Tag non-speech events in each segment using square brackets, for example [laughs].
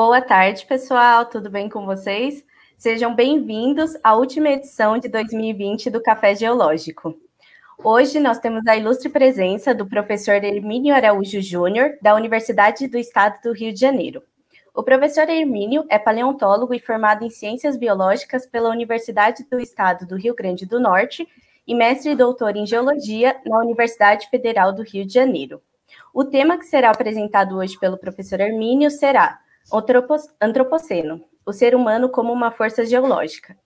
Boa tarde, pessoal. Tudo bem com vocês? Sejam bem-vindos à última edição de 2020 do Café Geológico. Hoje nós temos a ilustre presença do professor Hermínio Araújo Júnior, da Universidade do Estado do Rio de Janeiro. O professor Hermínio é paleontólogo e formado em Ciências Biológicas pela Universidade do Estado do Rio Grande do Norte e mestre e doutor em Geologia na Universidade Federal do Rio de Janeiro. O tema que será apresentado hoje pelo professor Hermínio será Antropoceno, o ser humano como uma força geológica.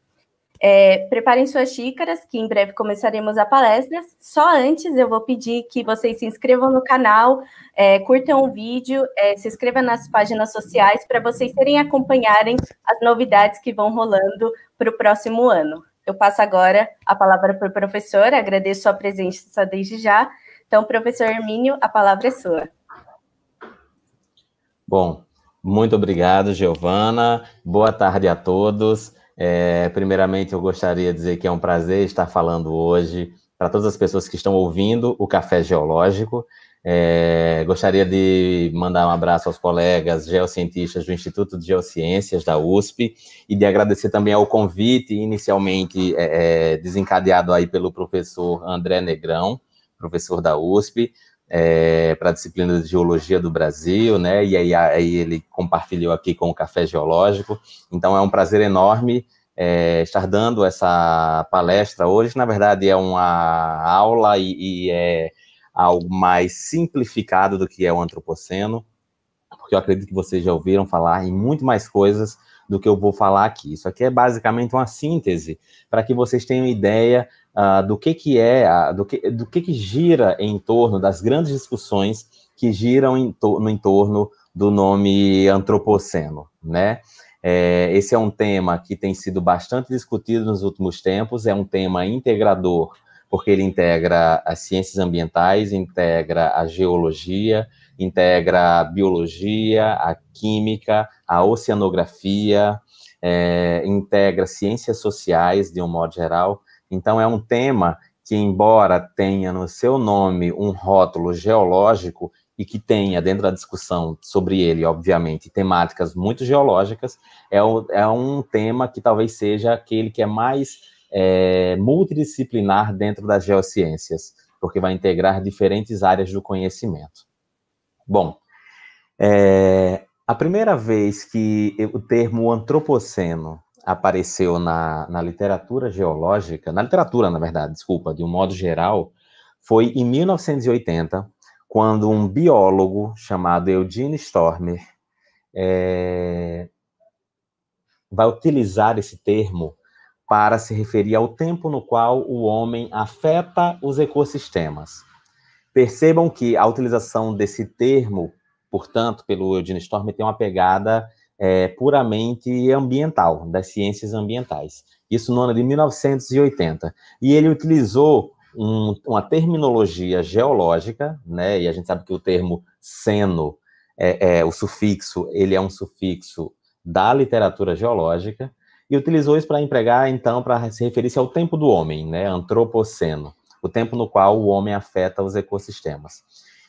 É, preparem suas xícaras, que em breve começaremos a palestra. Só antes, eu vou pedir que vocês se inscrevam no canal, é, curtam o vídeo, é, se inscrevam nas páginas sociais para vocês terem acompanharem as novidades que vão rolando para o próximo ano. Eu passo agora a palavra para o professor, agradeço a presença desde já. Então, professor Hermínio, a palavra é sua. Bom, muito obrigado, Giovana. Boa tarde a todos. É, primeiramente, eu gostaria de dizer que é um prazer estar falando hoje para todas as pessoas que estão ouvindo o Café Geológico. É, gostaria de mandar um abraço aos colegas geocientistas do Instituto de Geociências da USP e de agradecer também ao convite inicialmente é, é, desencadeado aí pelo professor André Negrão, professor da USP, é, para a disciplina de Geologia do Brasil, né? E aí, aí, ele compartilhou aqui com o Café Geológico. Então é um prazer enorme é, estar dando essa palestra hoje. Na verdade, é uma aula e, e é algo mais simplificado do que é o antropoceno, porque eu acredito que vocês já ouviram falar em muito mais coisas do que eu vou falar aqui. Isso aqui é basicamente uma síntese para que vocês tenham ideia uh, do que que é, a, do, que, do que que gira em torno das grandes discussões que giram em no entorno do nome antropoceno, né? É, esse é um tema que tem sido bastante discutido nos últimos tempos, é um tema integrador, porque ele integra as ciências ambientais, integra a geologia, integra a biologia, a química, a oceanografia, é, integra ciências sociais de um modo geral. Então, é um tema que, embora tenha no seu nome um rótulo geológico e que tenha dentro da discussão sobre ele, obviamente, temáticas muito geológicas, é, o, é um tema que talvez seja aquele que é mais é, multidisciplinar dentro das geociências, porque vai integrar diferentes áreas do conhecimento. Bom, é, a primeira vez que o termo antropoceno apareceu na, na literatura geológica, na literatura, na verdade, desculpa, de um modo geral, foi em 1980, quando um biólogo chamado Eugene Stormer é, vai utilizar esse termo para se referir ao tempo no qual o homem afeta os ecossistemas. Percebam que a utilização desse termo, portanto, pelo Eugene Stormer, tem uma pegada é, puramente ambiental, das ciências ambientais. Isso no ano de 1980. E ele utilizou um, uma terminologia geológica, né? E a gente sabe que o termo seno, é, é, o sufixo, ele é um sufixo da literatura geológica, e utilizou isso para empregar, então, para se referir ao tempo do homem, né? Antropoceno, o tempo no qual o homem afeta os ecossistemas.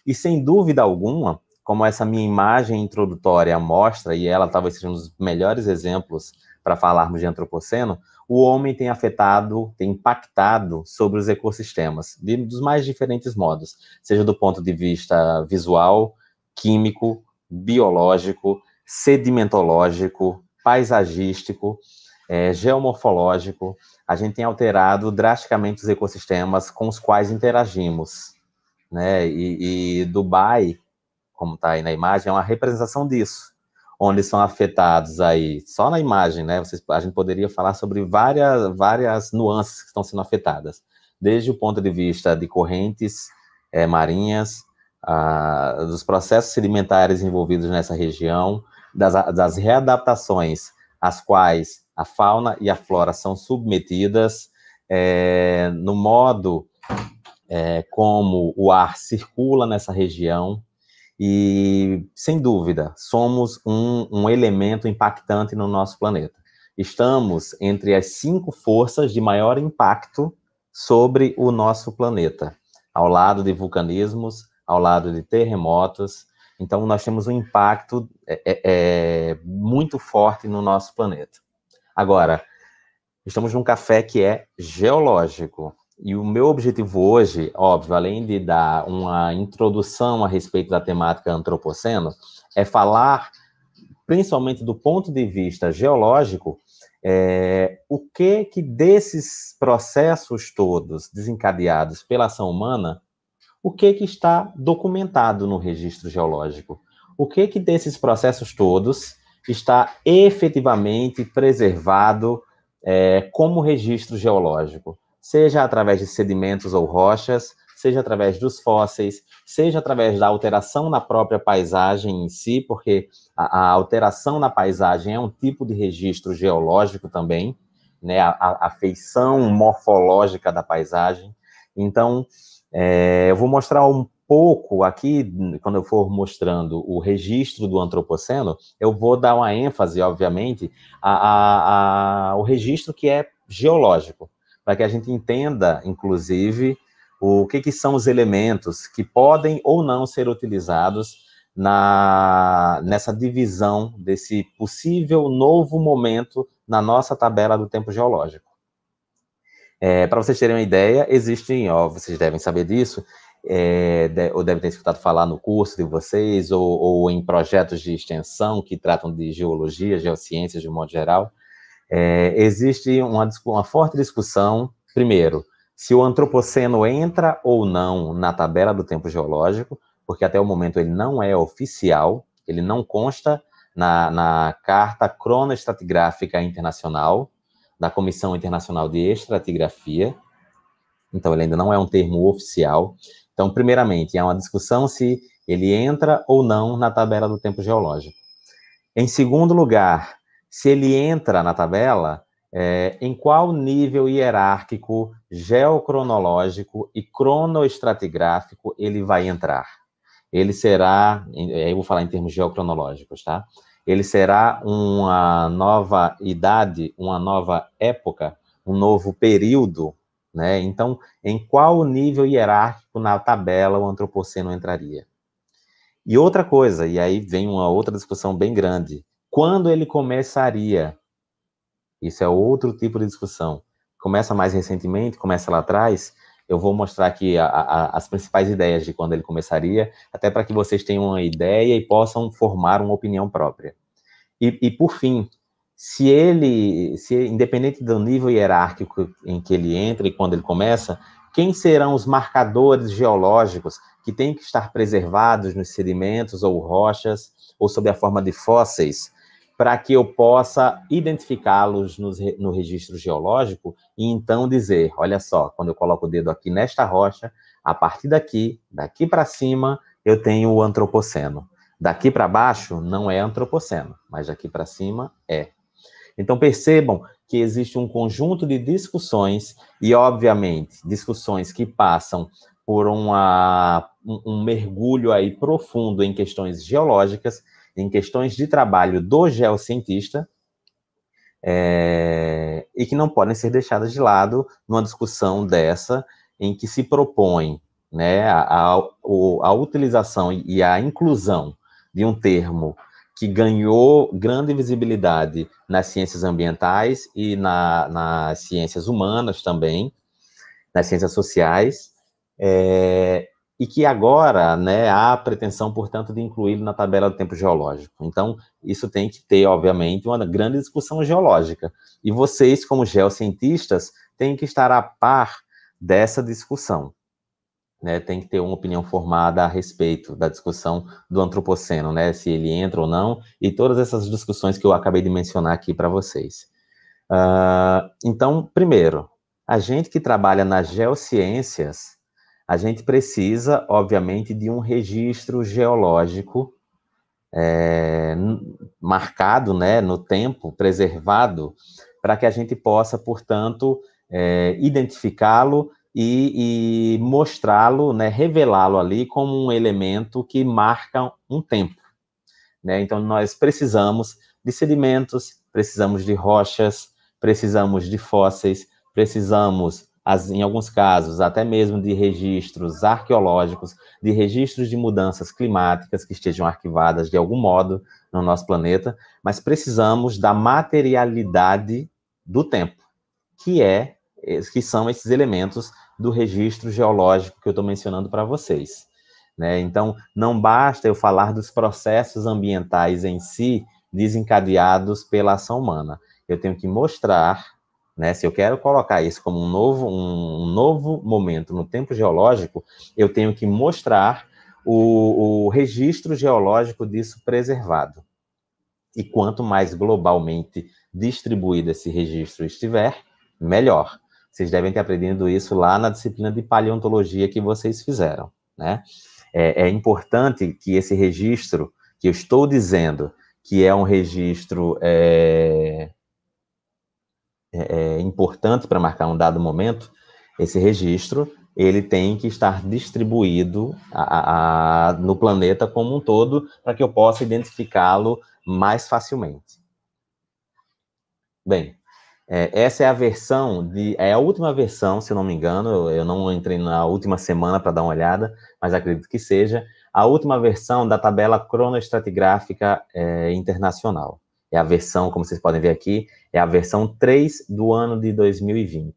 E sem dúvida alguma, como essa minha imagem introdutória mostra, e ela talvez seja um dos melhores exemplos para falarmos de antropoceno, o homem tem afetado, tem impactado sobre os ecossistemas, de, dos mais diferentes modos, seja do ponto de vista visual, químico, biológico, sedimentológico, paisagístico, é, geomorfológico. A gente tem alterado drasticamente os ecossistemas com os quais interagimos. Né? E, e Dubai como está aí na imagem, é uma representação disso, onde são afetados aí, só na imagem, né? Vocês, a gente poderia falar sobre várias, várias nuances que estão sendo afetadas, desde o ponto de vista de correntes é, marinhas, a, dos processos sedimentares envolvidos nessa região, das, das readaptações às quais a fauna e a flora são submetidas, é, no modo é, como o ar circula nessa região, e, sem dúvida, somos um, um elemento impactante no nosso planeta. Estamos entre as cinco forças de maior impacto sobre o nosso planeta, ao lado de vulcanismos, ao lado de terremotos. Então, nós temos um impacto é, é, é muito forte no nosso planeta. Agora, estamos num café que é geológico. E o meu objetivo hoje, óbvio, além de dar uma introdução a respeito da temática antropoceno, é falar, principalmente do ponto de vista geológico, é, o que que desses processos todos desencadeados pela ação humana, o que que está documentado no registro geológico? O que que desses processos todos está efetivamente preservado é, como registro geológico? seja através de sedimentos ou rochas, seja através dos fósseis, seja através da alteração na própria paisagem em si, porque a, a alteração na paisagem é um tipo de registro geológico também, né, a, a feição morfológica da paisagem. Então, é, eu vou mostrar um pouco aqui, quando eu for mostrando o registro do antropoceno, eu vou dar uma ênfase, obviamente, ao registro que é geológico para que a gente entenda, inclusive, o que, que são os elementos que podem ou não ser utilizados na, nessa divisão desse possível novo momento na nossa tabela do tempo geológico. É, para vocês terem uma ideia, existem, ó, vocês devem saber disso, é, de, ou devem ter escutado falar no curso de vocês, ou, ou, em projetos de extensão que tratam de geologia, geociências de um modo geral, é, existe uma, uma forte discussão, primeiro, se o antropoceno entra ou não na tabela do tempo geológico, porque até o momento ele não é oficial, ele não consta na, na Carta Cronoestratigráfica Internacional, da Comissão Internacional de Estratigrafia, então ele ainda não é um termo oficial. Então, primeiramente, há é uma discussão se ele entra ou não na tabela do tempo geológico. Em segundo lugar, se ele entra na tabela, é, em qual nível hierárquico, geocronológico e cronoestratigráfico ele vai entrar. Ele será, é, eu vou falar em termos geocronológicos, tá? Ele será uma nova idade, uma nova época, um novo período, né? Então, em qual nível hierárquico na tabela o antropoceno entraria? E outra coisa, e aí vem uma outra discussão bem grande, quando ele começaria? Isso é outro tipo de discussão. Começa mais recentemente, começa lá atrás. Eu vou mostrar aqui a, a, as principais ideias de quando ele começaria, até para que vocês tenham uma ideia e possam formar uma opinião própria. E, e por fim, se ele, se independente do nível hierárquico em que ele entra e quando ele começa, quem serão os marcadores geológicos que têm que estar preservados nos sedimentos ou rochas ou sob a forma de fósseis para que eu possa identificá-los no, registro geológico e então dizer, olha só, quando eu coloco o dedo aqui nesta rocha, a partir daqui, daqui para cima, eu tenho o antropoceno. Daqui para baixo não é antropoceno, mas daqui para cima é. Então percebam que existe um conjunto de discussões e, obviamente, discussões que passam por uma, um mergulho aí profundo em questões geológicas em questões de trabalho do geocientista é, e que não podem ser deixadas de lado numa discussão dessa em que se propõe né, a, a, a utilização e a inclusão de um termo que ganhou grande visibilidade nas ciências ambientais e na, nas ciências humanas também, nas ciências sociais, é, e que agora né, há pretensão, portanto, de incluí-lo na tabela do tempo geológico. Então, isso tem que ter, obviamente, uma grande discussão geológica. E vocês, como geocientistas, têm que estar a par dessa discussão. Né? Tem que ter uma opinião formada a respeito da discussão do antropoceno, né? se ele entra ou não, e todas essas discussões que eu acabei de mencionar aqui para vocês. Uh, então, primeiro, a gente que trabalha nas geociências a gente precisa, obviamente, de um registro geológico é, marcado né, no tempo, preservado, para que a gente possa, portanto, é, identificá-lo e, e mostrá-lo, né, revelá-lo ali como um elemento que marca um tempo. Né? Então, nós precisamos de sedimentos, precisamos de rochas, precisamos de fósseis, precisamos as, em alguns casos, até mesmo de registros arqueológicos, de registros de mudanças climáticas que estejam arquivadas de algum modo no nosso planeta, mas precisamos da materialidade do tempo, que é que são esses elementos do registro geológico que eu estou mencionando para vocês. Né? Então, não basta eu falar dos processos ambientais em si desencadeados pela ação humana. Eu tenho que mostrar né? Se eu quero colocar isso como um novo, um, um novo momento no tempo geológico, eu tenho que mostrar o, o registro geológico disso preservado. E quanto mais globalmente distribuído esse registro estiver, melhor. Vocês devem ter aprendido isso lá na disciplina de paleontologia que vocês fizeram, né? É, é importante que esse registro que eu estou dizendo, que é um registro é, é, é importantes para marcar um dado momento, esse registro ele tem que estar distribuído a, a, no planeta como um todo para que eu possa identificá-lo mais facilmente. Bem, é, essa é a versão de é a última versão, se não me engano, eu, eu não entrei na última semana para dar uma olhada, mas acredito que seja a última versão da tabela cronoestratigráfica é, internacional é a versão, como vocês podem ver aqui, é a versão 3 do ano de 2020.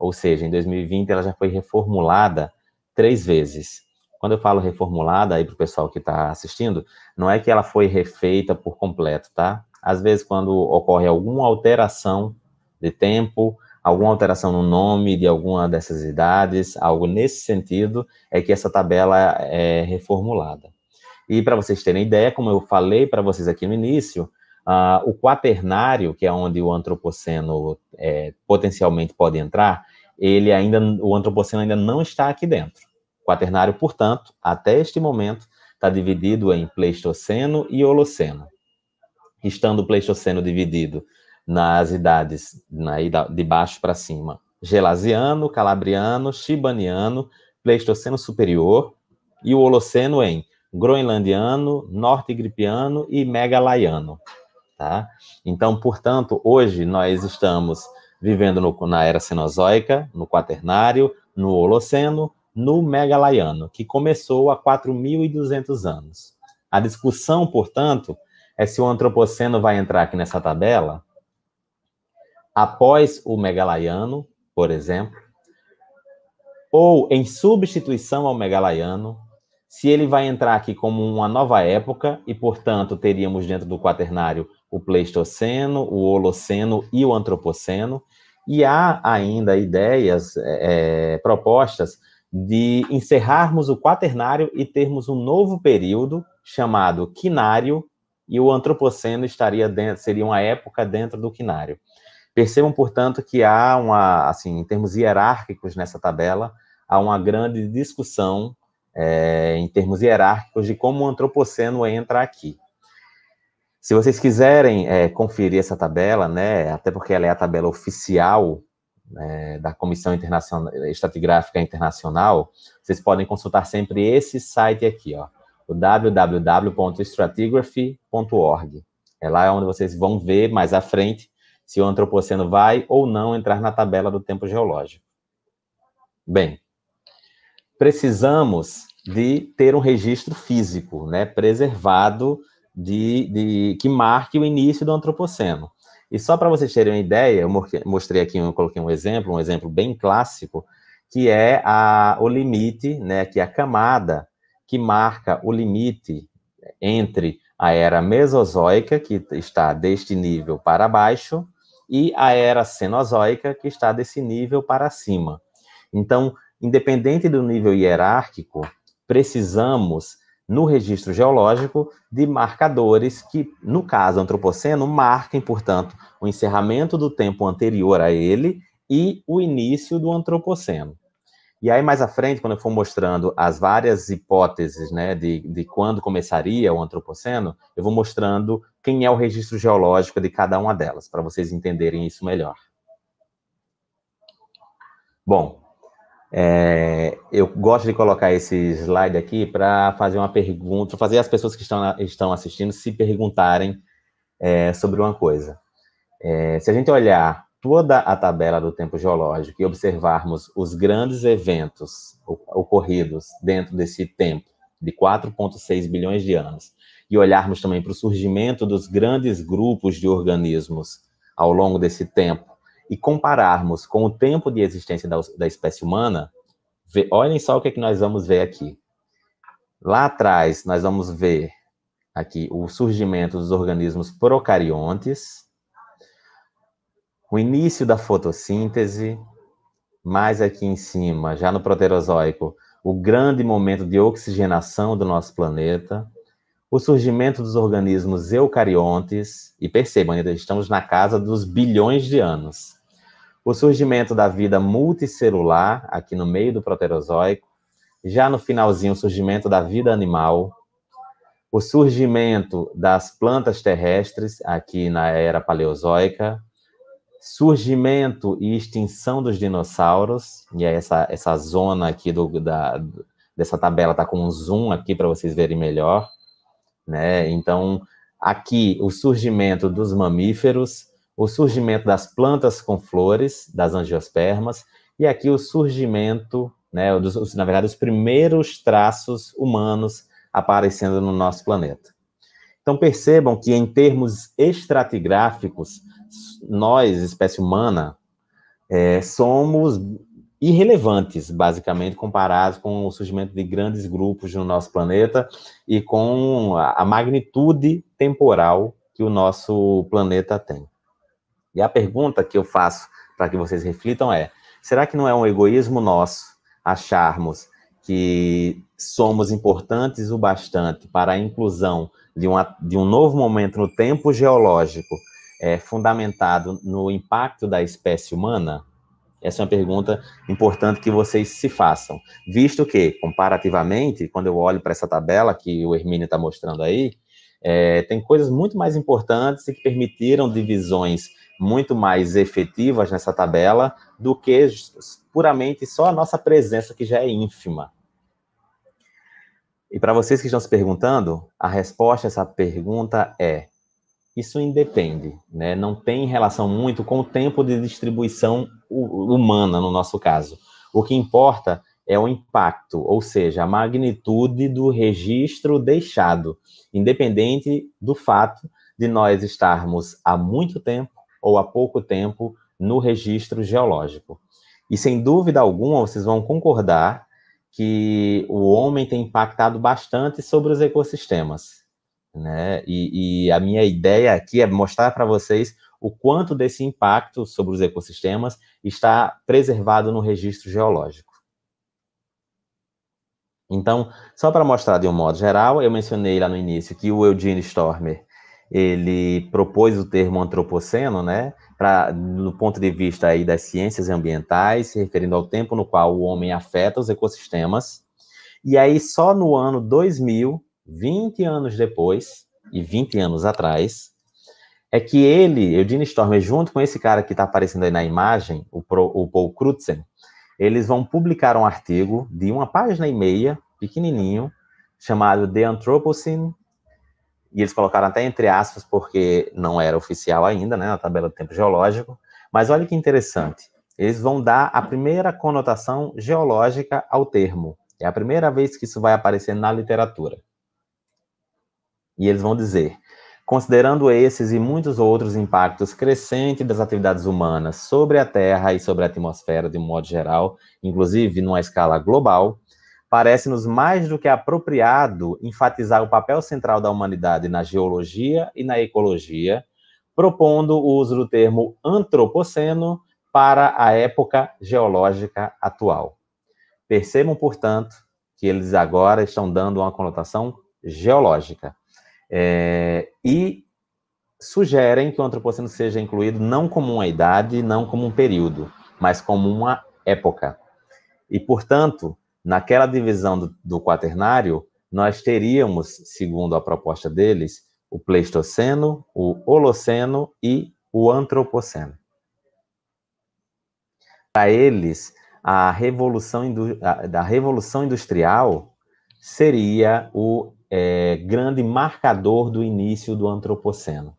Ou seja, em 2020 ela já foi reformulada três vezes. Quando eu falo reformulada aí para o pessoal que está assistindo, não é que ela foi refeita por completo, tá? Às vezes, quando ocorre alguma alteração de tempo, alguma alteração no nome de alguma dessas idades, algo nesse sentido, é que essa tabela é reformulada. E para vocês terem ideia, como eu falei para vocês aqui no início, Uh, o quaternário, que é onde o antropoceno é, potencialmente pode entrar, ele ainda, o antropoceno ainda não está aqui dentro. O quaternário, portanto, até este momento, está dividido em Pleistoceno e Holoceno. Estando o Pleistoceno dividido nas idades na, de baixo para cima, Gelasiano, Calabriano, Chibaniano, Pleistoceno Superior, e o Holoceno em Groenlandiano, Norte-Gripiano e Megalaiano. Tá? Então, portanto, hoje nós estamos vivendo no, na era Cenozoica, no Quaternário, no Holoceno, no Megalaiano, que começou há 4.200 anos. A discussão, portanto, é se o Antropoceno vai entrar aqui nessa tabela após o Megalaiano, por exemplo, ou em substituição ao Megalaiano, se ele vai entrar aqui como uma nova época, e, portanto, teríamos dentro do Quaternário o Pleistoceno, o Holoceno e o Antropoceno, e há ainda ideias, é, é, propostas de encerrarmos o quaternário e termos um novo período chamado quinário, e o antropoceno estaria dentro, seria uma época dentro do quinário. Percebam, portanto, que há uma, assim, em termos hierárquicos nessa tabela, há uma grande discussão é, em termos hierárquicos de como o antropoceno entra aqui. Se vocês quiserem é, conferir essa tabela, né, até porque ela é a tabela oficial né, da Comissão Internacional, Estratigráfica Internacional, vocês podem consultar sempre esse site aqui, ó, o www.stratigraphy.org. É lá onde vocês vão ver mais à frente se o antropoceno vai ou não entrar na tabela do tempo geológico. Bem, precisamos de ter um registro físico, né, preservado de, de que marque o início do antropoceno. E só para vocês terem uma ideia, eu mostrei aqui, eu coloquei um exemplo, um exemplo bem clássico, que é a, o limite, né, que é a camada que marca o limite entre a era mesozoica, que está deste nível para baixo, e a era cenozoica, que está desse nível para cima. Então, independente do nível hierárquico, precisamos no registro geológico de marcadores que, no caso antropoceno, marquem, portanto, o encerramento do tempo anterior a ele e o início do antropoceno. E aí, mais à frente, quando eu for mostrando as várias hipóteses né, de, de quando começaria o antropoceno, eu vou mostrando quem é o registro geológico de cada uma delas, para vocês entenderem isso melhor. Bom, é, eu gosto de colocar esse slide aqui para fazer uma pergunta, fazer as pessoas que estão, estão assistindo se perguntarem é, sobre uma coisa. É, se a gente olhar toda a tabela do tempo geológico e observarmos os grandes eventos ocorridos dentro desse tempo de 4,6 bilhões de anos e olharmos também para o surgimento dos grandes grupos de organismos ao longo desse tempo, e compararmos com o tempo de existência da, da espécie humana, vê, olhem só o que, é que nós vamos ver aqui. Lá atrás, nós vamos ver aqui o surgimento dos organismos procariontes, o início da fotossíntese, mais aqui em cima, já no Proterozoico, o grande momento de oxigenação do nosso planeta, o surgimento dos organismos eucariontes, e percebam, ainda estamos na casa dos bilhões de anos o surgimento da vida multicelular, aqui no meio do proterozoico, já no finalzinho, o surgimento da vida animal, o surgimento das plantas terrestres, aqui na era paleozoica, surgimento e extinção dos dinossauros, e é essa, essa zona aqui do, da, dessa tabela está com um zoom aqui para vocês verem melhor, né? Então, aqui o surgimento dos mamíferos, o surgimento das plantas com flores, das angiospermas, e aqui o surgimento, né, dos, na verdade, os primeiros traços humanos aparecendo no nosso planeta. Então percebam que em termos estratigráficos, nós, espécie humana, é, somos irrelevantes, basicamente, comparados com o surgimento de grandes grupos no nosso planeta e com a magnitude temporal que o nosso planeta tem. E a pergunta que eu faço para que vocês reflitam é: será que não é um egoísmo nosso acharmos que somos importantes o bastante para a inclusão de, uma, de um novo momento no tempo geológico é, fundamentado no impacto da espécie humana? Essa é uma pergunta importante que vocês se façam, visto que, comparativamente, quando eu olho para essa tabela que o Hermínio está mostrando aí, é, tem coisas muito mais importantes e que permitiram divisões muito mais efetivas nessa tabela do que puramente só a nossa presença, que já é ínfima. E para vocês que estão se perguntando, a resposta a essa pergunta é: isso independe, né? não tem relação muito com o tempo de distribuição humana, no nosso caso. O que importa é o impacto, ou seja, a magnitude do registro deixado, independente do fato de nós estarmos há muito tempo ou há pouco tempo no registro geológico. E sem dúvida alguma, vocês vão concordar que o homem tem impactado bastante sobre os ecossistemas. Né? E, e a minha ideia aqui é mostrar para vocês o quanto desse impacto sobre os ecossistemas está preservado no registro geológico. Então, só para mostrar de um modo geral, eu mencionei lá no início que o Eugene Stormer ele propôs o termo antropoceno, né, pra, do ponto de vista aí das ciências ambientais, se referindo ao tempo no qual o homem afeta os ecossistemas. E aí, só no ano 2000, 20 anos depois, e 20 anos atrás, é que ele, Eugene Stormer, junto com esse cara que está aparecendo aí na imagem, o, Pro, o Paul Crutzen, eles vão publicar um artigo de uma página e meia, pequenininho, chamado The Anthropocene e eles colocaram até entre aspas, porque não era oficial ainda, né, na tabela do tempo geológico. Mas olha que interessante, eles vão dar a primeira conotação geológica ao termo. É a primeira vez que isso vai aparecer na literatura. E eles vão dizer: considerando esses e muitos outros impactos crescentes das atividades humanas sobre a Terra e sobre a atmosfera de um modo geral, inclusive numa escala global, parece-nos mais do que apropriado enfatizar o papel central da humanidade na geologia e na ecologia, propondo o uso do termo antropoceno para a época geológica atual. Percebam, portanto, que eles agora estão dando uma conotação geológica. É, e sugerem que o antropoceno seja incluído não como uma idade, não como um período, mas como uma época. E, portanto, Naquela divisão do, do quaternário, nós teríamos, segundo a proposta deles, o Pleistoceno, o Holoceno e o Antropoceno. Para eles, a revolução, a, a revolução industrial seria o é, grande marcador do início do Antropoceno.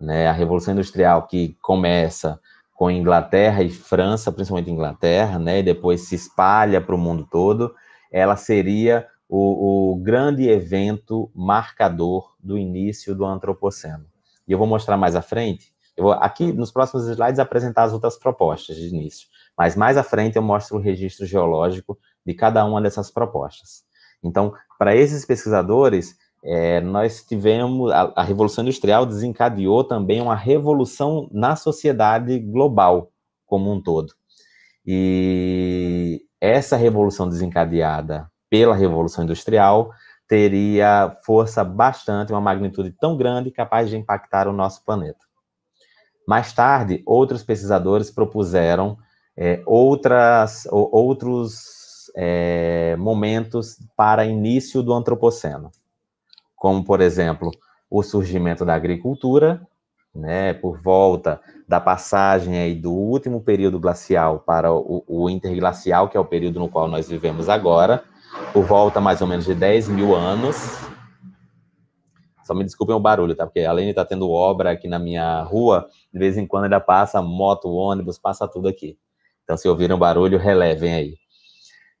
Né? A Revolução Industrial que começa com Inglaterra e França, principalmente Inglaterra, né, e depois se espalha para o mundo todo, ela seria o, o, grande evento marcador do início do antropoceno. E eu vou mostrar mais à frente, eu vou aqui nos próximos slides apresentar as outras propostas de início, mas mais à frente eu mostro o registro geológico de cada uma dessas propostas. Então, para esses pesquisadores, é, nós tivemos a, a, revolução industrial desencadeou também uma revolução na sociedade global como um todo e essa revolução desencadeada pela revolução industrial teria força bastante uma magnitude tão grande capaz de impactar o nosso planeta mais tarde outros pesquisadores propuseram é, outras ou, outros é, momentos para início do antropoceno como, por exemplo, o surgimento da agricultura, né, por volta da passagem aí do último período glacial para o, o interglacial, que é o período no qual nós vivemos agora, por volta mais ou menos de 10 mil anos. Só me desculpem o barulho, tá? Porque além de estar tá tendo obra aqui na minha rua, de vez em quando ainda passa moto, ônibus, passa tudo aqui. Então, se ouviram barulho, relevem aí.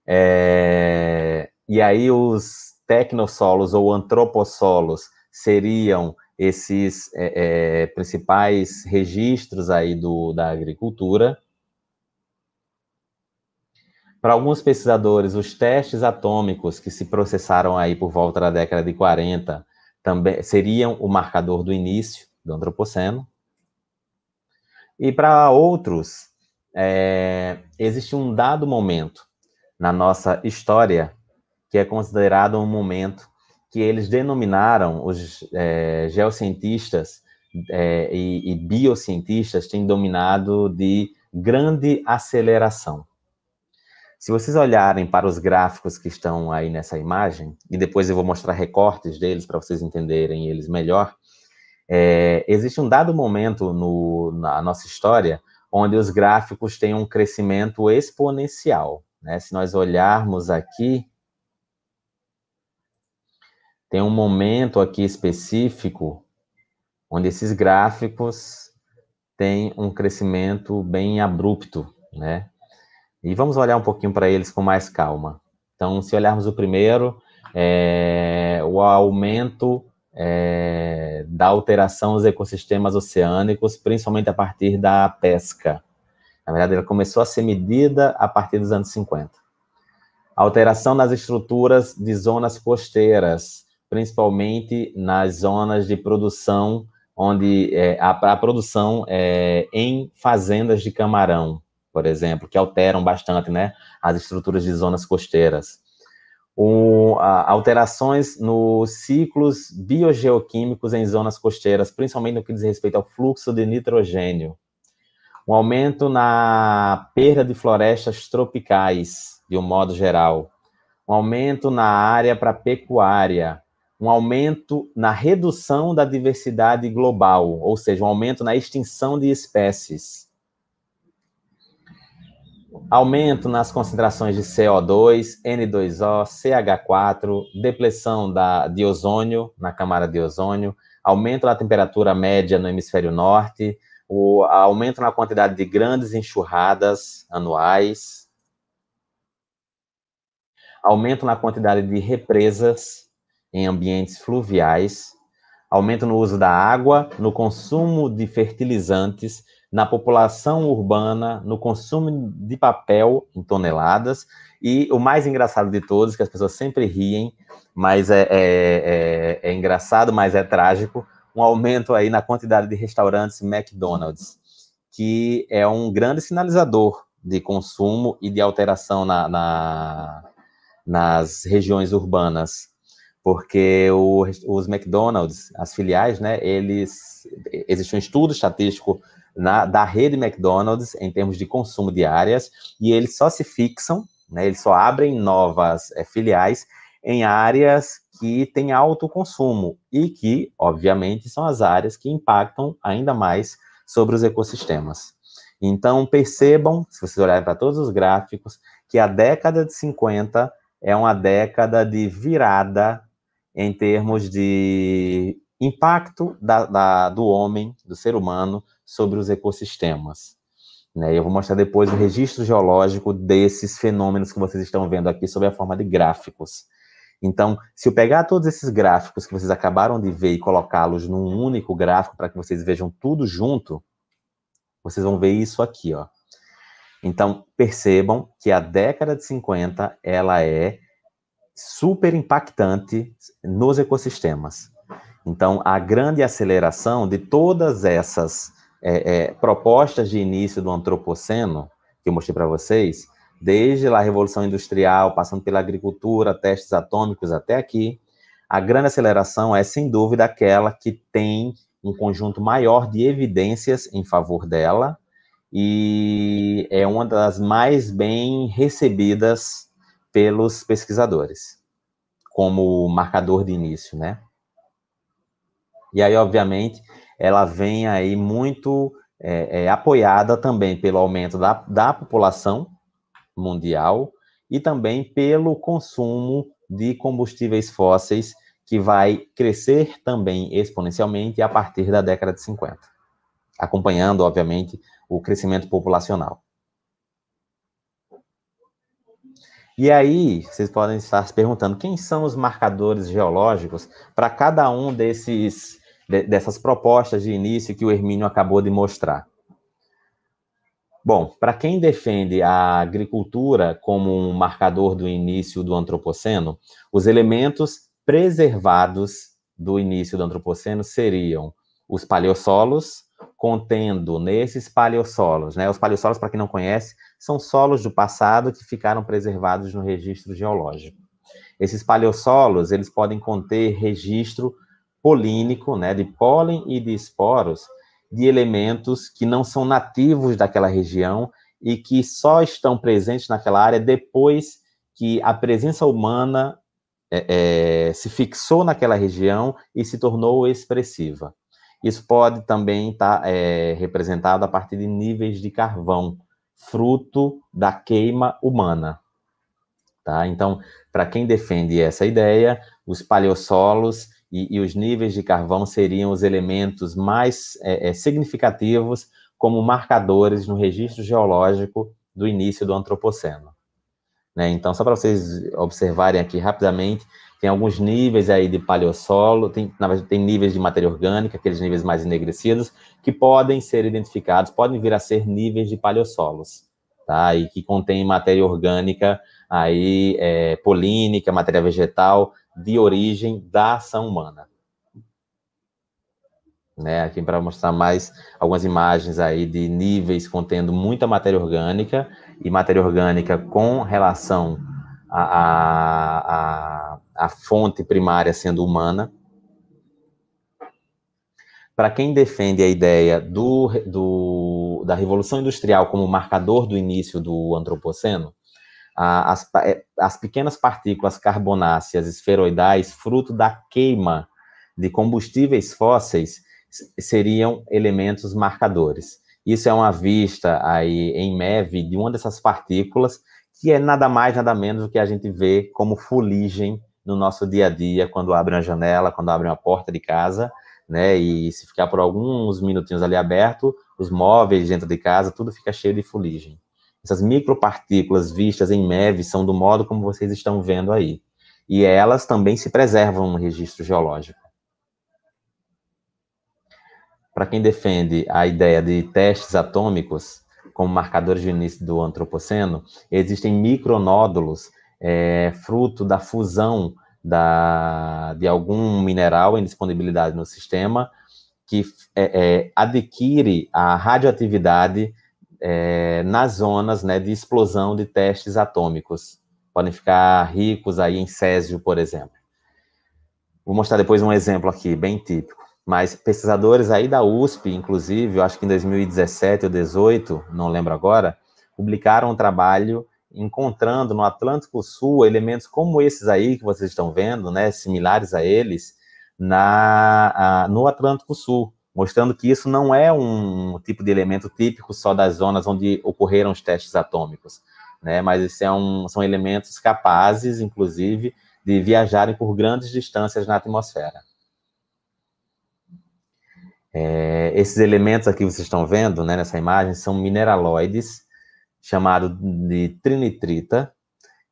É... E aí, os tecnossolos ou antroposolos seriam esses é, é, principais registros aí do, da agricultura. Para alguns pesquisadores, os testes atômicos que se processaram aí por volta da década de 40 também seriam o marcador do início do antropoceno. E para outros, é, existe um dado momento na nossa história que é considerado um momento que eles denominaram, os é, geocientistas é, e, e biocientistas têm dominado de grande aceleração. Se vocês olharem para os gráficos que estão aí nessa imagem, e depois eu vou mostrar recortes deles para vocês entenderem eles melhor, é, existe um dado momento no, na nossa história onde os gráficos têm um crescimento exponencial. Né? Se nós olharmos aqui, tem um momento aqui específico onde esses gráficos têm um crescimento bem abrupto, né? E vamos olhar um pouquinho para eles com mais calma. Então, se olharmos o primeiro, é, o aumento é, da alteração dos ecossistemas oceânicos, principalmente a partir da pesca. Na verdade, ela começou a ser medida a partir dos anos 50. Alteração nas estruturas de zonas costeiras, principalmente nas zonas de produção, onde é, a, a, produção é, em fazendas de camarão, por exemplo, que alteram bastante né, as estruturas de zonas costeiras. O, a, alterações nos ciclos biogeoquímicos em zonas costeiras, principalmente no que diz respeito ao fluxo de nitrogênio. Um aumento na perda de florestas tropicais, de um modo geral. Um aumento na área para pecuária um aumento na redução da diversidade global, ou seja, um aumento na extinção de espécies. Aumento nas concentrações de CO2, N2O, CH4, depressão da, de ozônio na camada de ozônio, aumento da temperatura média no hemisfério norte, o aumento na quantidade de grandes enxurradas anuais, aumento na quantidade de represas em ambientes fluviais, aumento no uso da água, no consumo de fertilizantes, na população urbana, no consumo de papel em toneladas, e o mais engraçado de todos, que as pessoas sempre riem, mas é, é, é, é engraçado, mas é trágico, um aumento aí na quantidade de restaurantes McDonald's, que é um grande sinalizador de consumo e de alteração na, na nas regiões urbanas porque o, os McDonald's, as filiais, né, eles existe um estudo estatístico na, da rede McDonald's em termos de consumo de áreas e eles só se fixam, né, eles só abrem novas é, filiais em áreas que têm alto consumo e que, obviamente, são as áreas que impactam ainda mais sobre os ecossistemas. Então, percebam, se vocês olharem para todos os gráficos, que a década de 50 é uma década de virada em termos de impacto da, da, do homem, do ser humano, sobre os ecossistemas. Né? Eu vou mostrar depois o registro geológico desses fenômenos que vocês estão vendo aqui, sob a forma de gráficos. Então, se eu pegar todos esses gráficos que vocês acabaram de ver e colocá-los num único gráfico para que vocês vejam tudo junto, vocês vão ver isso aqui, ó. Então, percebam que a década de 50, ela é super impactante nos ecossistemas. Então, a grande aceleração de todas essas é, é, propostas de início do antropoceno, que eu mostrei para vocês, desde lá a Revolução Industrial, passando pela agricultura, testes atômicos até aqui, a grande aceleração é, sem dúvida, aquela que tem um conjunto maior de evidências em favor dela e é uma das mais bem recebidas pelos pesquisadores como marcador de início, né? E aí, obviamente, ela vem aí muito é, é, apoiada também pelo aumento da, da população mundial e também pelo consumo de combustíveis fósseis que vai crescer também exponencialmente a partir da década de 50, acompanhando, obviamente, o crescimento populacional. E aí, vocês podem estar se perguntando quem são os marcadores geológicos para cada um desses dessas propostas de início que o Hermínio acabou de mostrar. Bom, para quem defende a agricultura como um marcador do início do Antropoceno, os elementos preservados do início do Antropoceno seriam os paleossolos, contendo nesses paleossolos, né? Os paleossolos, para quem não conhece, são solos do passado que ficaram preservados no registro geológico. Esses paleossolos, eles podem conter registro polínico, né, de pólen e de esporos, de elementos que não são nativos daquela região e que só estão presentes naquela área depois que a presença humana é, é, se fixou naquela região e se tornou expressiva. Isso pode também estar tá, é, representado a partir de níveis de carvão, fruto da queima humana. Tá? Então, para quem defende essa ideia, os paleossolos e, e, os níveis de carvão seriam os elementos mais é, é, significativos como marcadores no registro geológico do início do antropoceno. Né? Então, só para vocês observarem aqui rapidamente, tem alguns níveis aí de paleossolo, tem, na verdade, tem níveis de matéria orgânica, aqueles níveis mais enegrecidos, que podem ser identificados, podem vir a ser níveis de paleossolos, tá? E que contém matéria orgânica aí, é, polínica, matéria vegetal, de origem da ação humana. Né, aqui para mostrar mais algumas imagens aí de níveis contendo muita matéria orgânica e matéria orgânica com relação a, a, a a fonte primária sendo humana. Para quem defende a ideia do, do, da Revolução Industrial como marcador do início do Antropoceno, as, é, as pequenas partículas carbonáceas esferoidais, fruto da queima de combustíveis fósseis, seriam elementos marcadores. Isso é uma vista aí em MEV de uma dessas partículas, que é nada mais, nada menos do que a gente vê como fuligem no nosso dia a dia, quando abre uma janela, quando abre uma porta de casa, né? E se ficar por alguns minutinhos ali aberto, os móveis dentro de casa, tudo fica cheio de fuligem. Essas micropartículas vistas em MEV são do modo como vocês estão vendo aí. E elas também se preservam no registro geológico. Para quem defende a ideia de testes atômicos como marcadores de início do antropoceno, existem micronódulos é, fruto da fusão da, de algum mineral em disponibilidade no sistema que é, é, adquire a radioatividade é, nas zonas né, de explosão de testes atômicos. Podem ficar ricos aí em césio, por exemplo. Vou mostrar depois um exemplo aqui, bem típico. Mas pesquisadores aí da USP, inclusive, eu acho que em 2017 ou 2018, não lembro agora, publicaram um trabalho encontrando no Atlântico Sul elementos como esses aí que vocês estão vendo, né, similares a eles, na, a, no Atlântico Sul, mostrando que isso não é um tipo de elemento típico só das zonas onde ocorreram os testes atômicos, né, mas esse é um, são elementos capazes, inclusive, de viajarem por grandes distâncias na atmosfera. É, esses elementos aqui que vocês estão vendo né, nessa imagem são mineraloides, chamado de trinitrita,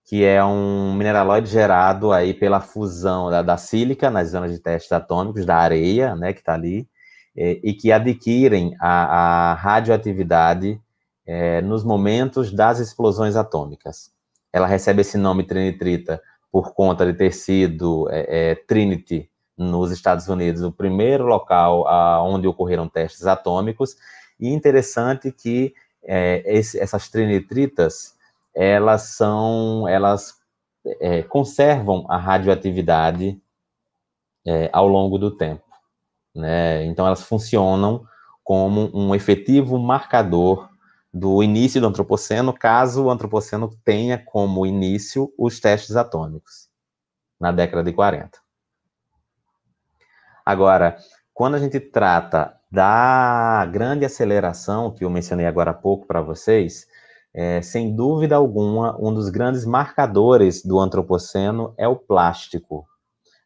que é um mineraloide gerado aí pela fusão da, da sílica nas zonas de testes atômicos, da areia, né, que está ali, e, é, e, que adquirem a, a radioatividade é, nos momentos das explosões atômicas. Ela recebe esse nome trinitrita por conta de ter sido é, é, Trinity nos Estados Unidos, o primeiro local a, onde ocorreram testes atômicos. E interessante que é, esse, essas trinitritas elas são, elas é, conservam a radioatividade é, ao longo do tempo. Né? Então, elas funcionam como um efetivo marcador do início do antropoceno, caso o antropoceno tenha como início os testes atômicos, na década de 40. Agora, quando a gente trata da grande aceleração que eu mencionei agora há pouco para vocês, é, sem dúvida alguma, um dos grandes marcadores do antropoceno é o plástico.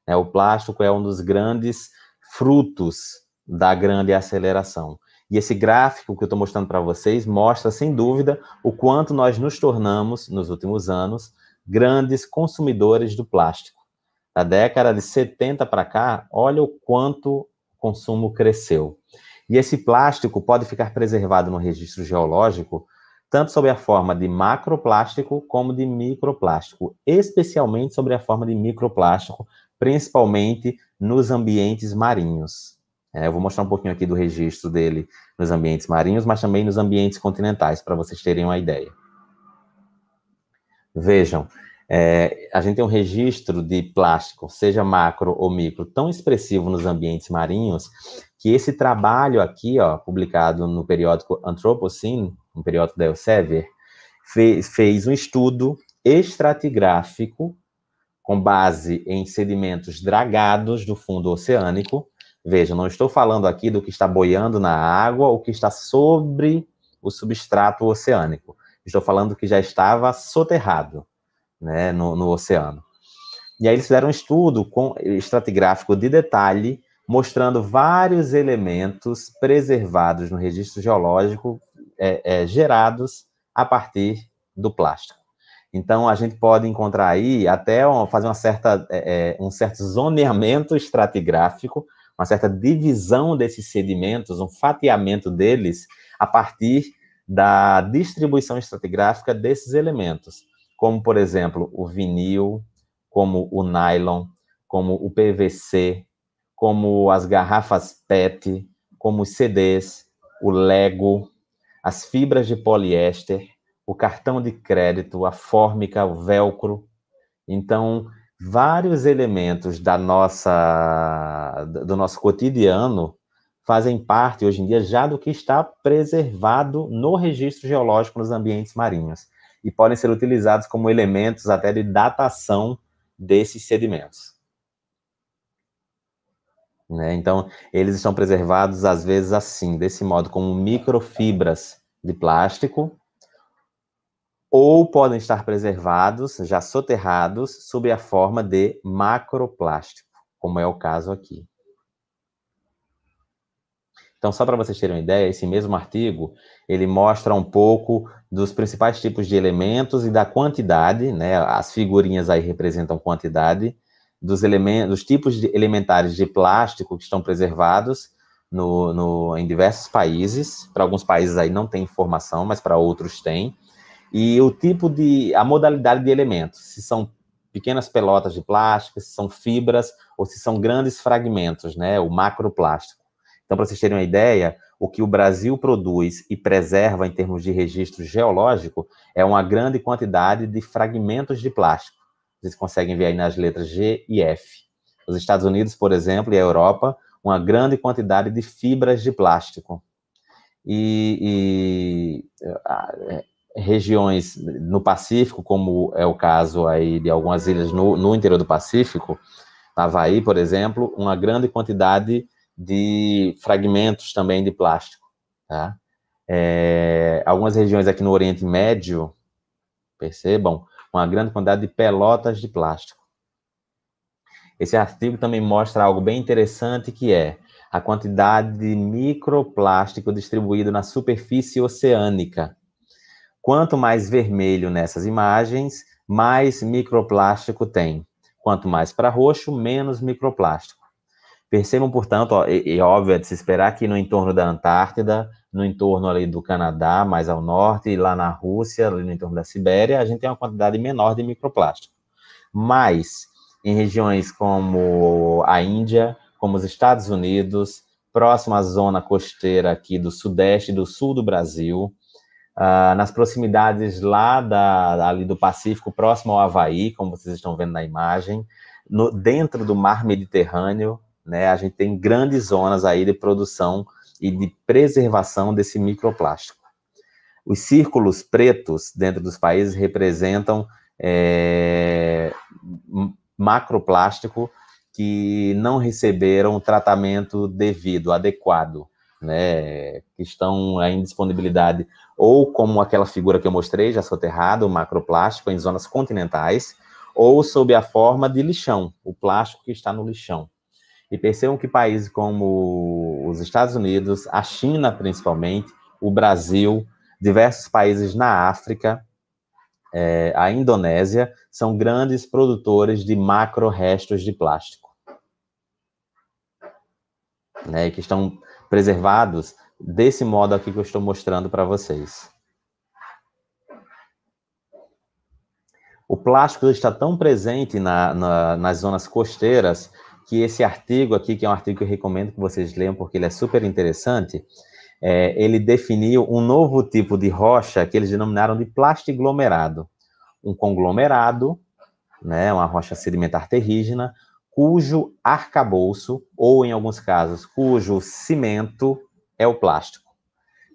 É, o plástico é um dos grandes frutos da grande aceleração. E esse gráfico que eu estou mostrando para vocês mostra, sem dúvida, o quanto nós nos tornamos, nos últimos anos, grandes consumidores do plástico. Da década de 70 para cá, olha o quanto consumo cresceu. E esse plástico pode ficar preservado no registro geológico tanto sob a forma de macroplástico como de microplástico, especialmente sobre a forma de microplástico, principalmente nos ambientes marinhos. É, eu vou mostrar um pouquinho aqui do registro dele nos ambientes marinhos, mas também nos ambientes continentais, para vocês terem uma ideia. Vejam, é, a gente tem um registro de plástico, seja macro ou micro, tão expressivo nos ambientes marinhos, que esse trabalho aqui, ó, publicado no periódico Anthropocene, um periódico da Elsevier, fez, fez um estudo estratigráfico com base em sedimentos dragados do fundo oceânico. Veja, não estou falando aqui do que está boiando na água ou que está sobre o substrato oceânico. Estou falando que já estava soterrado né, no, no oceano. E aí eles fizeram um estudo com estratigráfico de detalhe, mostrando vários elementos preservados no registro geológico é, é, gerados a partir do plástico. Então, a gente pode encontrar aí até fazer uma certa, é, é, um certo zoneamento estratigráfico, uma certa divisão desses sedimentos, um fatiamento deles, a partir da distribuição estratigráfica desses elementos como, por exemplo, o vinil, como o nylon, como o PVC, como as garrafas PET, como os CDs, o Lego, as fibras de poliéster, o cartão de crédito, a fórmica, o velcro. Então, vários elementos da nossa do nosso cotidiano fazem parte hoje em dia já do que está preservado no registro geológico nos ambientes marinhos e podem ser utilizados como elementos até de datação desses sedimentos. Né? Então, eles estão preservados, às vezes, assim, desse modo, como microfibras de plástico, ou podem estar preservados, já soterrados, sob a forma de macroplástico, como é o caso aqui. Então, só para vocês terem uma ideia, esse mesmo artigo, ele mostra um pouco dos principais tipos de elementos e da quantidade, né? As figurinhas aí representam quantidade dos elementos, dos tipos de elementares de plástico que estão preservados no, no, em diversos países. Para alguns países aí não tem informação, mas para outros tem. E o tipo de, a modalidade de elementos, se são pequenas pelotas de plástico, se são fibras ou se são grandes fragmentos, né? O macroplástico. Então, para vocês terem uma ideia, o que o Brasil produz e preserva em termos de registro geológico é uma grande quantidade de fragmentos de plástico. Vocês conseguem ver aí nas letras G e F. Os Estados Unidos, por exemplo, e a Europa, uma grande quantidade de fibras de plástico. E, e, é, regiões no Pacífico, como é o caso aí de algumas ilhas no, no interior do Pacífico, Havaí, por exemplo, uma grande quantidade de fragmentos também de plástico. Tá? É, algumas regiões aqui no Oriente Médio, percebam, uma grande quantidade de pelotas de plástico. Esse artigo também mostra algo bem interessante que é a quantidade de microplástico distribuído na superfície oceânica. Quanto mais vermelho nessas imagens, mais microplástico tem. Quanto mais para roxo, menos microplástico. Percebam, portanto, ó, e, e óbvio, é de se esperar que no entorno da Antártida, no entorno ali do Canadá, mais ao norte, e lá na Rússia, ali no entorno da Sibéria, a gente tem uma quantidade menor de microplástico. Mas em regiões como a Índia, como os Estados Unidos, próximo à zona costeira aqui do sudeste e do sul do Brasil, uh, nas proximidades lá da, ali do Pacífico, próximo ao Havaí, como vocês estão vendo na imagem, no, dentro do mar Mediterrâneo, né? A gente tem grandes zonas aí de produção e de preservação desse microplástico. Os círculos pretos dentro dos países representam é, macroplástico que não receberam tratamento devido, adequado, né? Que estão em disponibilidade ou como aquela figura que eu mostrei, já soterrado, o macroplástico em zonas continentais, ou sob a forma de lixão, o plástico que está no lixão. E percebam que países como os Estados Unidos, a China principalmente, o Brasil, diversos países na África, é, a Indonésia, são grandes produtores de macro-restos de plástico. Né, que estão preservados desse modo aqui que eu estou mostrando para vocês. O plástico está tão presente na, na, nas zonas costeiras que esse artigo aqui, que é um artigo que eu recomendo que vocês leiam, porque ele é super interessante, é, ele definiu um novo tipo de rocha que eles denominaram de plastiglomerado. Um conglomerado, né, uma rocha sedimentar terrígena, cujo arcabouço, ou em alguns casos, cujo cimento é o plástico.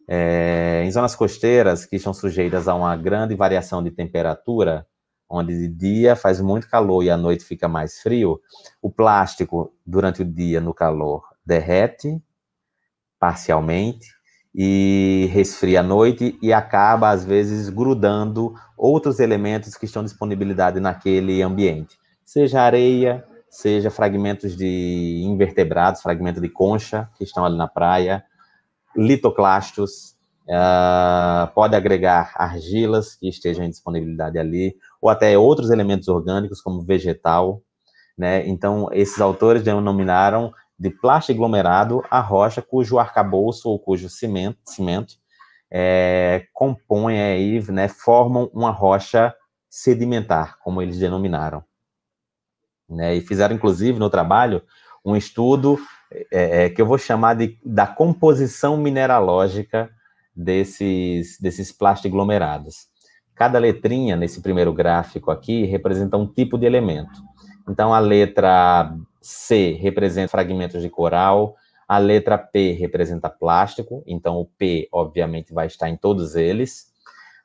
É, em zonas costeiras que estão sujeitas a uma grande variação de temperatura, onde de dia faz muito calor e à noite fica mais frio, o plástico, durante o dia, no calor, derrete parcialmente e resfria à noite e acaba, às vezes, grudando outros elementos que estão disponibilidade naquele ambiente, seja areia, seja fragmentos de invertebrados, fragmentos de concha que estão ali na praia, litoclastos, Uh, pode agregar argilas que estejam em disponibilidade ali, ou até outros elementos orgânicos, como vegetal. Né? Então, esses autores denominaram de plástico aglomerado a rocha cujo arcabouço ou cujo cimento, cimento é, compõe aí, né, formam uma rocha sedimentar, como eles denominaram. Né? E fizeram, inclusive, no trabalho, um estudo é, é que eu vou chamar de, da composição mineralógica desses, desses plastiglomerados. Cada letrinha nesse primeiro gráfico aqui representa um tipo de elemento. Então, a letra C representa fragmentos de coral, a letra P representa plástico, então o P, obviamente, vai estar em todos eles.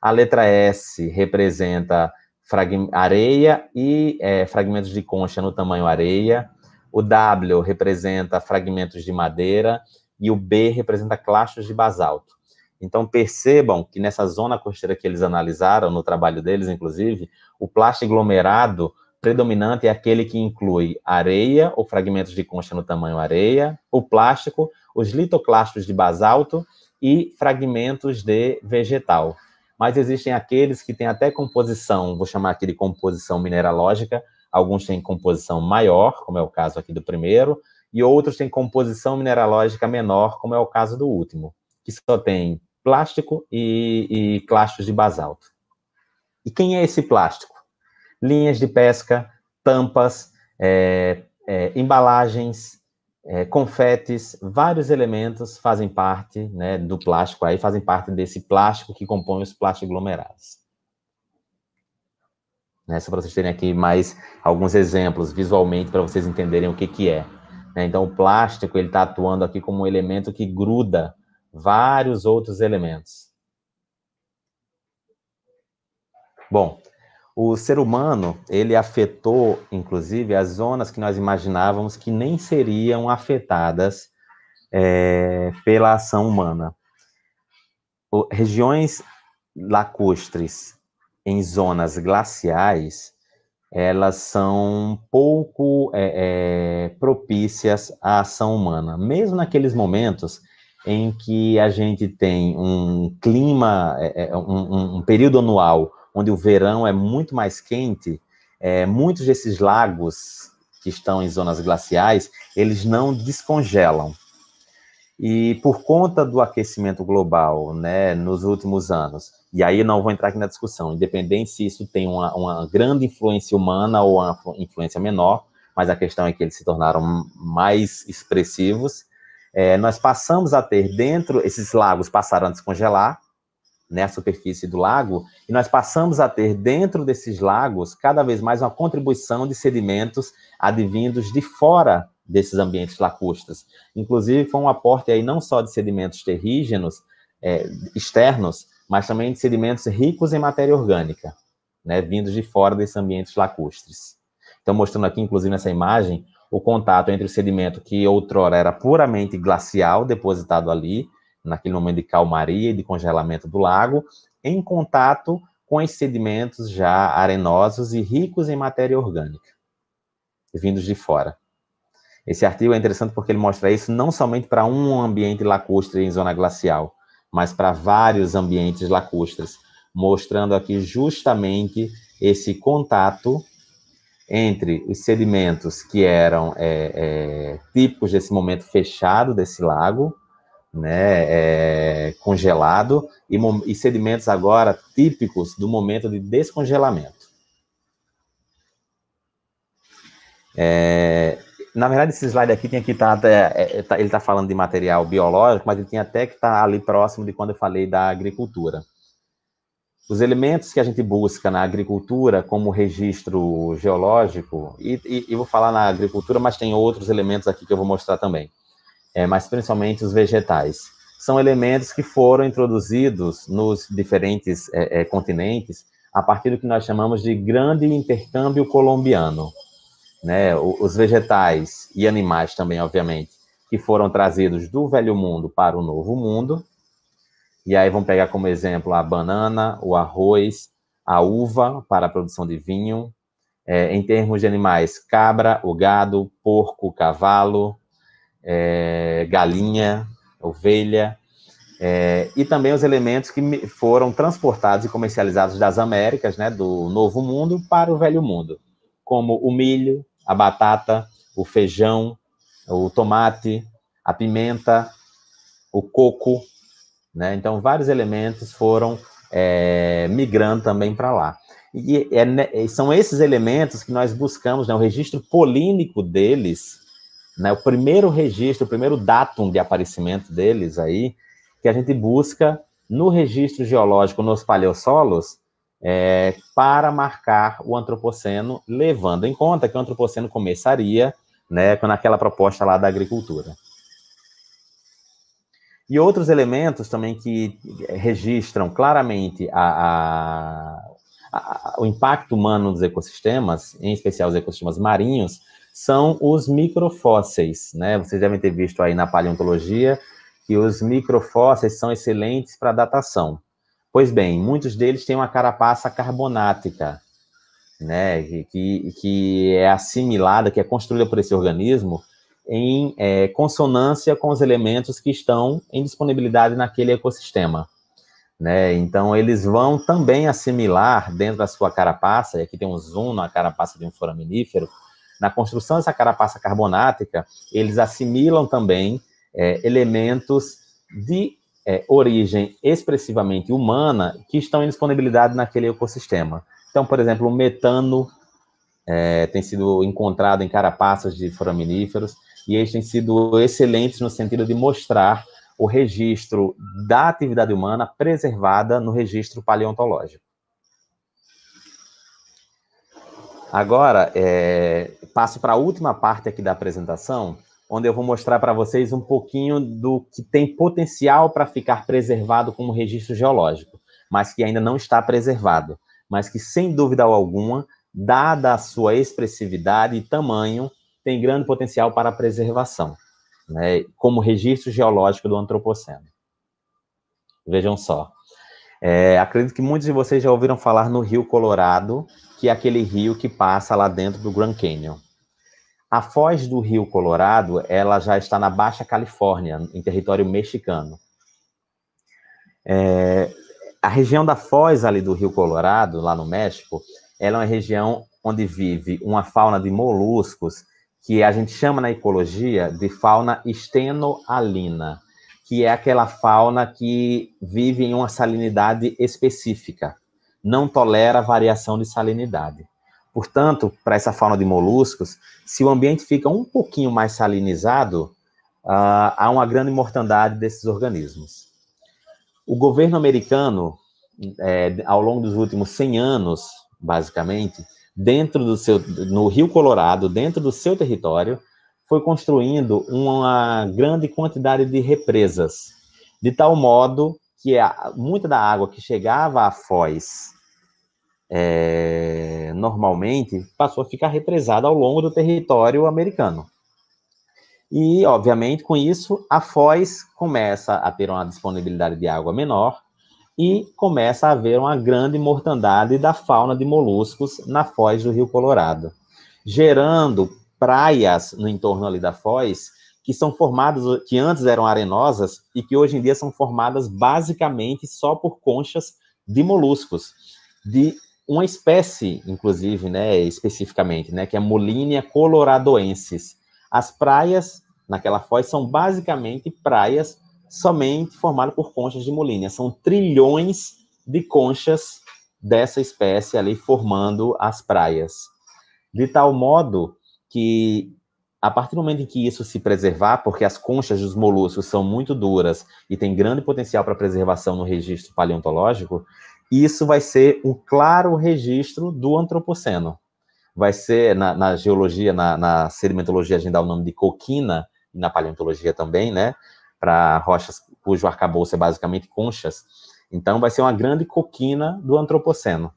A letra S representa areia e é, fragmentos de concha no tamanho areia. O W representa fragmentos de madeira e o B representa clastos de basalto. Então percebam que nessa zona costeira que eles analisaram, no trabalho deles, inclusive, o plástico aglomerado predominante é aquele que inclui areia ou fragmentos de concha no tamanho areia, o plástico, os litoclastos de basalto e fragmentos de vegetal. Mas existem aqueles que têm até composição, vou chamar aqui de composição mineralógica, alguns têm composição maior, como é o caso aqui do primeiro, e outros têm composição mineralógica menor, como é o caso do último, que só tem plástico e, e clastos de basalto. E quem é esse plástico? Linhas de pesca, tampas, é, é, embalagens, é, confetes, vários elementos fazem parte né, do plástico aí, fazem parte desse plástico que compõe os plastiglomerados. Né, só para vocês terem aqui mais alguns exemplos visualmente para vocês entenderem o que, que é. Né, então, o plástico ele está atuando aqui como um elemento que gruda vários outros elementos. Bom, o ser humano, ele afetou, inclusive, as zonas que nós imaginávamos que nem seriam afetadas é, pela ação humana. O, regiões lacustres em zonas glaciais, elas são pouco é, é, propícias à ação humana. Mesmo naqueles momentos em que a gente tem um clima, é, é, um, um período anual onde o verão é muito mais quente, é, muitos desses lagos que estão em zonas glaciais, eles não descongelam. E por conta do aquecimento global, né, nos últimos anos, e aí não vou entrar aqui na discussão, independente se isso tem uma, uma grande influência humana ou uma influência menor, mas a questão é que eles se tornaram mais expressivos, é, nós passamos a ter dentro, esses lagos passaram a descongelar, né, a superfície do lago, e nós passamos a ter dentro desses lagos cada vez mais uma contribuição de sedimentos advindos de fora desses ambientes lacustres. Inclusive, foi um aporte aí não só de sedimentos terrígenos, é, externos, mas também de sedimentos ricos em matéria orgânica, né, vindos de fora desses ambientes lacustres. Estou mostrando aqui, inclusive, nessa imagem, o contato entre o sedimento que outrora era puramente glacial, depositado ali, naquele momento de calmaria e de congelamento do lago, em contato com os sedimentos já arenosos e ricos em matéria orgânica, vindos de fora. Esse artigo é interessante porque ele mostra isso não somente para um ambiente lacustre em zona glacial, mas para vários ambientes lacustres, mostrando aqui justamente esse contato entre os sedimentos que eram é, é, típicos desse momento fechado desse lago, né, é, congelado, e, e, sedimentos agora típicos do momento de descongelamento. É, na verdade, esse slide aqui tinha que estar tá até, é, é, tá, ele está falando de material biológico, mas ele tinha até que estar tá ali próximo de quando eu falei da agricultura os elementos que a gente busca na agricultura como registro geológico, e, e, e, vou falar na agricultura, mas tem outros elementos aqui que eu vou mostrar também, é, mas principalmente os vegetais. São elementos que foram introduzidos nos diferentes é, é, continentes a partir do que nós chamamos de grande intercâmbio colombiano. Né? Os vegetais e animais também, obviamente, que foram trazidos do Velho Mundo para o Novo Mundo, e aí vamos pegar como exemplo a banana, o arroz, a uva para a produção de vinho. É, em termos de animais, cabra, o gado, porco, cavalo, é, galinha, ovelha. É, e também os elementos que foram transportados e comercializados das Américas, né, do Novo Mundo para o Velho Mundo, como o milho, a batata, o feijão, o tomate, a pimenta, o coco, né? Então, vários elementos foram é, migrando também para lá. E é, são esses elementos que nós buscamos, né? o registro polínico deles, né? o primeiro registro, o primeiro datum de aparecimento deles aí, que a gente busca no registro geológico nos paleossolos é, para marcar o antropoceno, levando em conta que o antropoceno começaria né, com aquela proposta lá da agricultura. E outros elementos também que eh, registram claramente a, a, a, o impacto humano nos ecossistemas, em especial os ecossistemas marinhos, são os microfósseis. Né? Vocês devem ter visto aí na paleontologia que os microfósseis são excelentes para datação. Pois bem, muitos deles têm uma carapaça carbonática, né, que, que é assimilada, que é construída por esse organismo em é, consonância com os elementos que estão em disponibilidade naquele ecossistema. Né? Então, eles vão também assimilar dentro da sua carapaça, e aqui tem um zoom na carapaça de um foraminífero, na construção dessa carapaça carbonática, eles assimilam também é, elementos de é, origem expressivamente humana que estão em disponibilidade naquele ecossistema. Então, por exemplo, o metano é, tem sido encontrado em carapaças de foraminíferos e eles têm sido excelentes no sentido de mostrar o registro da atividade humana preservada no registro paleontológico. Agora, é, passo para a última parte aqui da apresentação, onde eu vou mostrar para vocês um pouquinho do que tem potencial para ficar preservado como registro geológico, mas que ainda não está preservado, mas que, sem dúvida alguma, dada a sua expressividade e tamanho, tem grande potencial para a preservação, né, como registro geológico do antropoceno. Vejam só. É, acredito que muitos de vocês já ouviram falar no Rio Colorado, que é aquele rio que passa lá dentro do Grand Canyon. A foz do Rio Colorado, ela já está na Baixa Califórnia, em território mexicano. É, a região da foz ali do Rio Colorado, lá no México, ela é uma região onde vive uma fauna de moluscos que a gente chama na ecologia de fauna estenoalina, que é aquela fauna que vive em uma salinidade específica, não tolera variação de salinidade. Portanto, para essa fauna de moluscos, se o ambiente fica um pouquinho mais salinizado, uh, há uma grande mortandade desses organismos. O governo americano, é, ao longo dos últimos 100 anos, basicamente, dentro do seu, no Rio Colorado, dentro do seu território, foi construindo uma grande quantidade de represas, de tal modo que a, muita da água que chegava à foz é, normalmente passou a ficar represada ao longo do território americano. E, obviamente, com isso, a foz começa a ter uma disponibilidade de água menor, e começa a haver uma grande mortandade da fauna de moluscos na foz do Rio Colorado, gerando praias no entorno ali da foz que são formadas, que antes eram arenosas e que hoje em dia são formadas basicamente só por conchas de moluscos, de uma espécie, inclusive, né, especificamente, né, que é Molinia coloradoensis. As praias naquela foz são basicamente praias somente formado por conchas de molínia. São trilhões de conchas dessa espécie ali formando as praias. De tal modo que, a partir do momento em que isso se preservar, porque as conchas dos moluscos são muito duras e têm grande potencial para preservação no registro paleontológico, isso vai ser um claro registro do antropoceno. Vai ser, na, na geologia, na, na sedimentologia, a gente dá o nome de coquina, e na paleontologia também, né? para rochas cujo arcabouço é basicamente conchas. Então, vai ser uma grande coquina do antropoceno.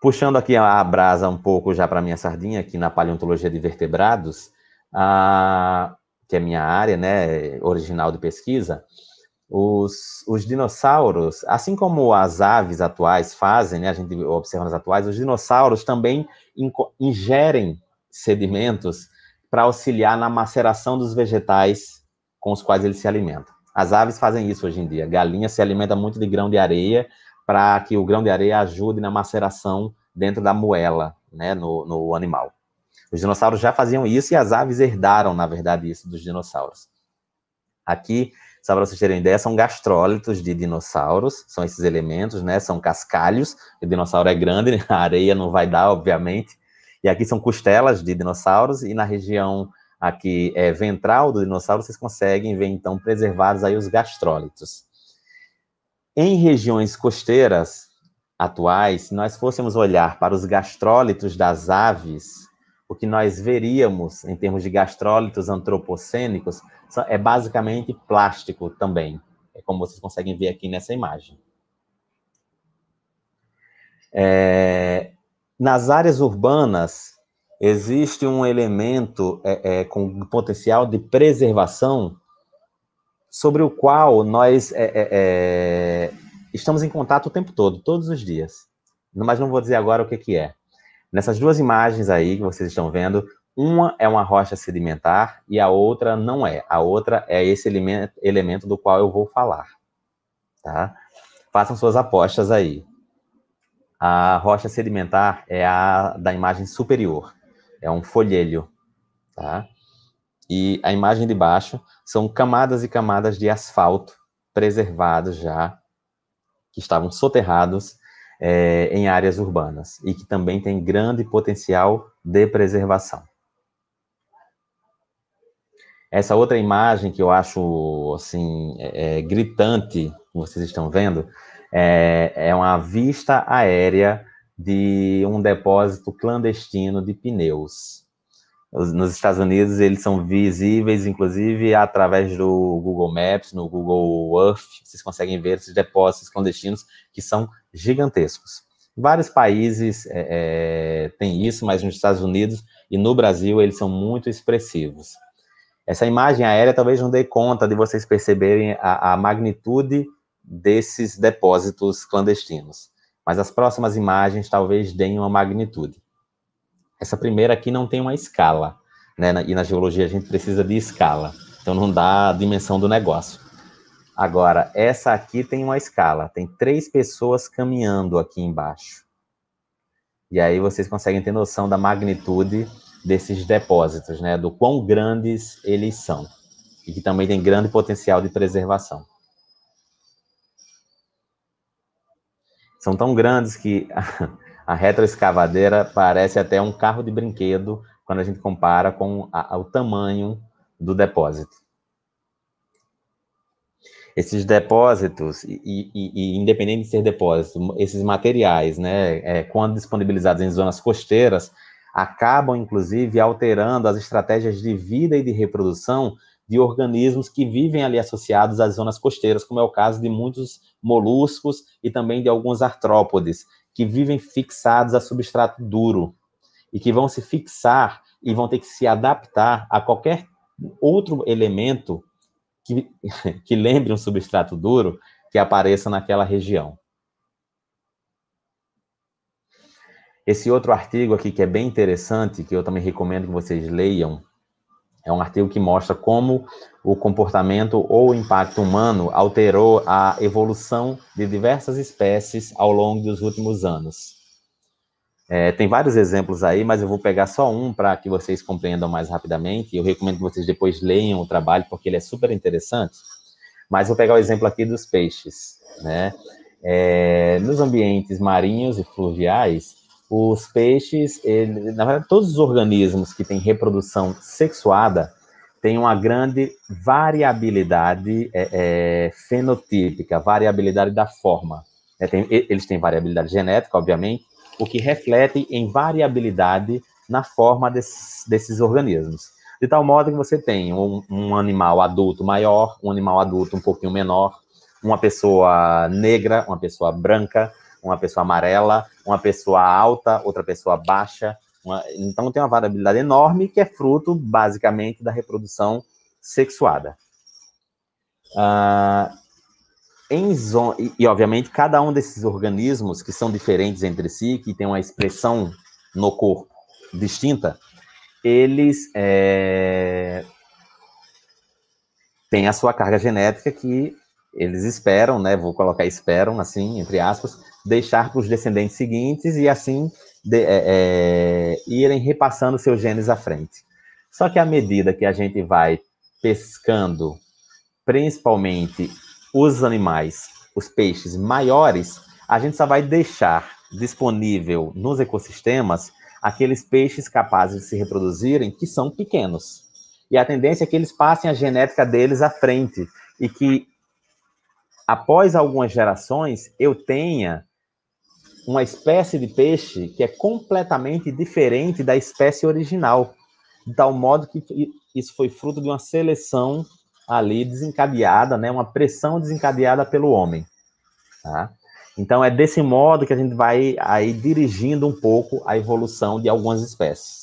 Puxando aqui a brasa um pouco já para minha sardinha, aqui na paleontologia de vertebrados, a, que é minha área né, original de pesquisa, os, os, dinossauros, assim como as aves atuais fazem, né, a gente observa nas atuais, os dinossauros também ingerem sedimentos para auxiliar na maceração dos vegetais com os quais ele se alimenta. As aves fazem isso hoje em dia. Galinha se alimenta muito de grão de areia para que o grão de areia ajude na maceração dentro da moela, né, no, no animal. Os dinossauros já faziam isso e as aves herdaram, na verdade, isso dos dinossauros. Aqui, só para vocês terem ideia, são gastrólitos de dinossauros, são esses elementos, né? São cascalhos. O dinossauro é grande, [laughs] a areia não vai dar, obviamente. E aqui são costelas de dinossauros, e na região aqui é, ventral do dinossauro, vocês conseguem ver, então, preservados aí os gastrólitos. Em regiões costeiras atuais, se nós fôssemos olhar para os gastrólitos das aves, o que nós veríamos em termos de gastrólitos antropocênicos é basicamente plástico também, é como vocês conseguem ver aqui nessa imagem. É, nas áreas urbanas existe um elemento é, é, com potencial de preservação sobre o qual nós é, é, é, estamos em contato o tempo todo, todos os dias. Mas não vou dizer agora o que, que é. Nessas duas imagens aí que vocês estão vendo, uma é uma rocha sedimentar e a outra não é. A outra é esse elemento, elemento do qual eu vou falar. Tá? Façam suas apostas aí. A rocha sedimentar é a da imagem superior, é um folhelho, tá? E a imagem de baixo são camadas e camadas de asfalto preservados já, que estavam soterrados é, em áreas urbanas e que também tem grande potencial de preservação. Essa outra imagem que eu acho assim é, é, gritante, vocês estão vendo, é, é uma vista aérea de um depósito clandestino de pneus. Nos Estados Unidos, eles são visíveis, inclusive, através do Google Maps, no Google Earth, vocês conseguem ver esses depósitos clandestinos que são gigantescos. Vários países é, é, têm isso, mas nos Estados Unidos e no Brasil eles são muito expressivos. Essa imagem aérea talvez não dê conta de vocês perceberem a, a magnitude desses depósitos clandestinos. Mas as próximas imagens talvez deem uma magnitude. Essa primeira aqui não tem uma escala, né? E na geologia a gente precisa de escala, então não dá a dimensão do negócio. Agora, essa aqui tem uma escala, tem três pessoas caminhando aqui embaixo. E aí vocês conseguem ter noção da magnitude desses depósitos, né? Do quão grandes eles são. E que também tem grande potencial de preservação. são tão grandes que a, [laughs] a retroescavadeira parece até um carro de brinquedo quando a gente compara com a, o tamanho do depósito. Esses depósitos, e, e, e, independente de ser depósito, esses materiais, né, é, quando disponibilizados em zonas costeiras, acabam, inclusive, alterando as estratégias de vida e de reprodução de organismos que vivem ali associados às zonas costeiras, como é o caso de muitos moluscos e também de alguns artrópodes, que vivem fixados a substrato duro e que vão se fixar e vão ter que se adaptar a qualquer outro elemento que, [laughs] que lembre um substrato duro que apareça naquela região. Esse outro artigo aqui que é bem interessante, que eu também recomendo que vocês leiam, é um artigo que mostra como o comportamento ou o impacto humano alterou a evolução de diversas espécies ao longo dos últimos anos. É, tem vários exemplos aí, mas eu vou pegar só um para que vocês compreendam mais rapidamente. Eu recomendo que vocês depois leiam o trabalho, porque ele é super interessante. Mas vou pegar o exemplo aqui dos peixes. Né? É, nos ambientes marinhos e fluviais, os peixes, ele, na verdade, todos os organismos que têm reprodução sexuada têm uma grande variabilidade é, é, fenotípica, variabilidade da forma. É, tem, eles têm variabilidade genética, obviamente, o que reflete em variabilidade na forma desses, desses organismos. De tal modo que você tem um, um animal adulto maior, um animal adulto um pouquinho menor, uma pessoa negra, uma pessoa branca, uma pessoa amarela, uma pessoa alta, outra pessoa baixa. Uma... Então tem uma variabilidade enorme que é fruto, basicamente, da reprodução sexuada. Ah, em zon... E, e, obviamente, cada um desses organismos que são diferentes entre si, que tem uma expressão no corpo distinta, eles é... têm a sua carga genética que eles esperam, né, vou colocar esperam, assim, entre aspas, deixar para os descendentes seguintes e assim de, é, é, irem repassando seus genes à frente. Só que à medida que a gente vai pescando, principalmente os animais, os peixes maiores, a gente só vai deixar disponível nos ecossistemas aqueles peixes capazes de se reproduzirem que são pequenos. E a tendência é que eles passem a genética deles à frente e que após algumas gerações, eu tenha uma espécie de peixe que é completamente diferente da espécie original, de tal modo que isso foi fruto de uma seleção ali desencadeada, né, uma pressão desencadeada pelo homem. Tá? Então é desse modo que a gente vai aí dirigindo um pouco a evolução de algumas espécies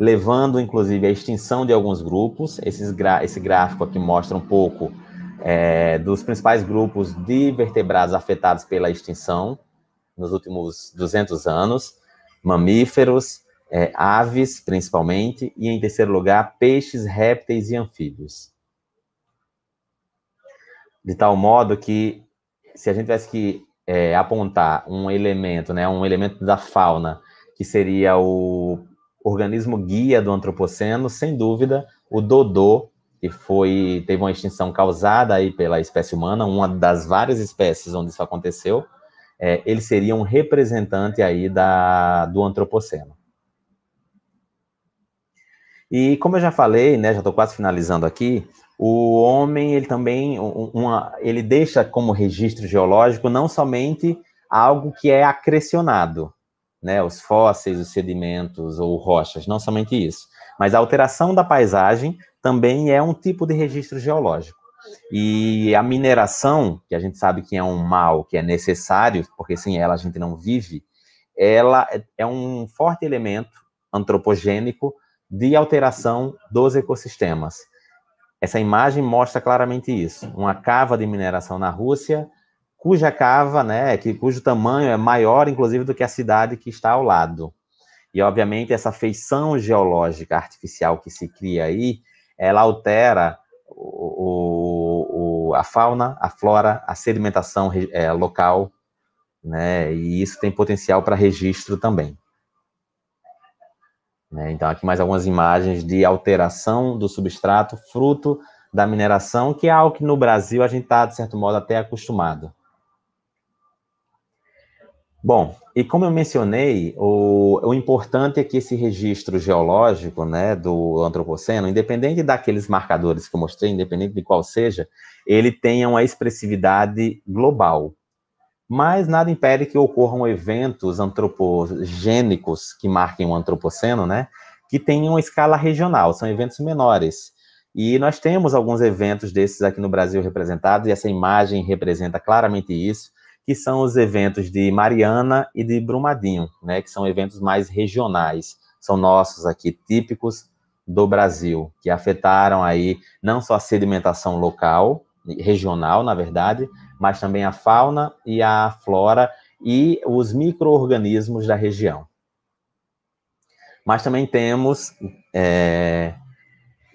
levando inclusive à extinção de alguns grupos. Esses esse gráfico aqui mostra um pouco é, dos principais grupos de vertebrados afetados pela extinção nos últimos 200 anos: mamíferos, é, aves, principalmente, e em terceiro lugar, peixes, répteis e anfíbios. De tal modo que, se a gente tivesse que é, apontar um elemento, né, um elemento da fauna, que seria o organismo guia do antropoceno, sem dúvida, o dodô, que foi teve uma extinção causada aí pela espécie humana, uma das várias espécies onde isso aconteceu, é, ele seria um representante aí da, do antropoceno. E como eu já falei, né, já estou quase finalizando aqui, o homem ele também uma, ele deixa como registro geológico não somente algo que é acrecionado, né, os fósseis, os sedimentos ou rochas, não somente isso. Mas a alteração da paisagem também é um tipo de registro geológico. E a mineração, que a gente sabe que é um mal, que é necessário, porque sem ela a gente não vive, ela é um forte elemento antropogênico de alteração dos ecossistemas. Essa imagem mostra claramente isso. Uma cava de mineração na Rússia cuja cava, né, que, cujo tamanho é maior, inclusive, do que a cidade que está ao lado. E, obviamente, essa feição geológica artificial que se cria aí, ela altera o, o, a fauna, a flora, a sedimentação é, local, né, e isso tem potencial para registro também. Né, então, aqui mais algumas imagens de alteração do substrato, fruto da mineração, que é algo que no Brasil a gente está, de certo modo, até acostumado. Bom, e como eu mencionei, o, o importante é que esse registro geológico né, do antropoceno, independente daqueles marcadores que eu mostrei, independente de qual seja, ele tenha uma expressividade global. Mas nada impede que ocorram eventos antropogênicos que marquem o antropoceno, né, que tenham escala regional, são eventos menores. E nós temos alguns eventos desses aqui no Brasil representados, e essa imagem representa claramente isso que são os eventos de Mariana e de Brumadinho, né, que são eventos mais regionais, são nossos aqui, típicos do Brasil, que afetaram aí não só a sedimentação local, regional, na verdade, mas também a fauna e a flora e os micro-organismos da região. Mas também temos é,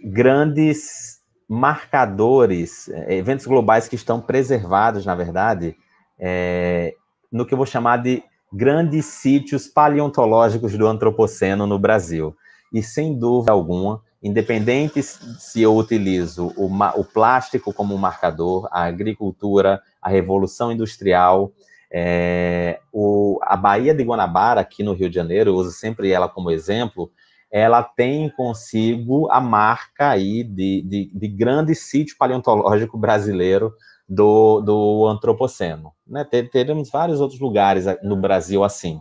grandes marcadores, é, eventos globais que estão preservados, na verdade, é, no que eu vou chamar de grandes sítios paleontológicos do antropoceno no Brasil. E sem dúvida alguma, independente se eu utilizo o, o plástico como marcador, a agricultura, a revolução industrial, é, o, a Baía de Guanabara, aqui no Rio de Janeiro, eu uso sempre ela como exemplo, ela tem consigo a marca aí de, de, de grande sítio paleontológico brasileiro do, do antropoceno. Né? Teremos vários outros lugares no Brasil assim,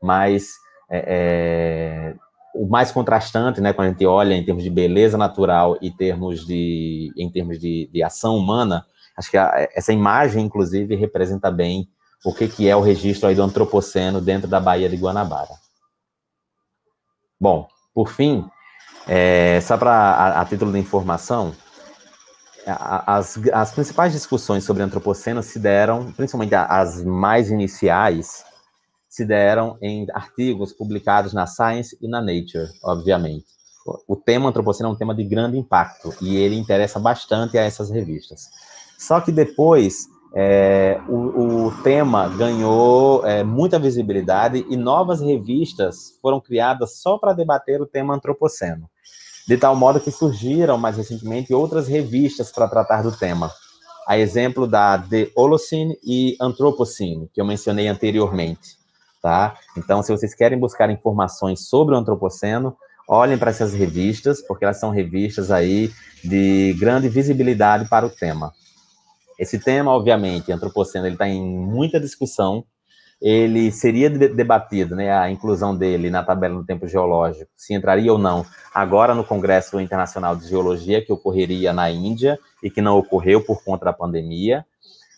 mas é, é, o mais contrastante, né, quando a gente olha em termos de beleza natural e termos de, em termos de, de ação humana, acho que a, essa imagem, inclusive, representa bem o que, que é o registro aí do antropoceno dentro da Baía de Guanabara. Bom, por fim, é, só para a, a título de informação, as, as principais discussões sobre antropoceno se deram, principalmente as mais iniciais, se deram em artigos publicados na Science e na Nature, obviamente. O tema antropoceno é um tema de grande impacto e ele interessa bastante a essas revistas. Só que depois é, o, o, tema ganhou é, muita visibilidade e novas revistas foram criadas só para debater o tema antropoceno de tal modo que surgiram mais recentemente outras revistas para tratar do tema, a exemplo da The Holocene e Anthropocene, que eu mencionei anteriormente. Tá? Então, se vocês querem buscar informações sobre o Antropoceno, olhem para essas revistas, porque elas são revistas aí de grande visibilidade para o tema. Esse tema, obviamente, Antropoceno, ele está em muita discussão, ele seria debatido, né, a inclusão dele na tabela do tempo geológico, se entraria ou não, agora no Congresso Internacional de Geologia, que ocorreria na Índia e que não ocorreu por conta da pandemia,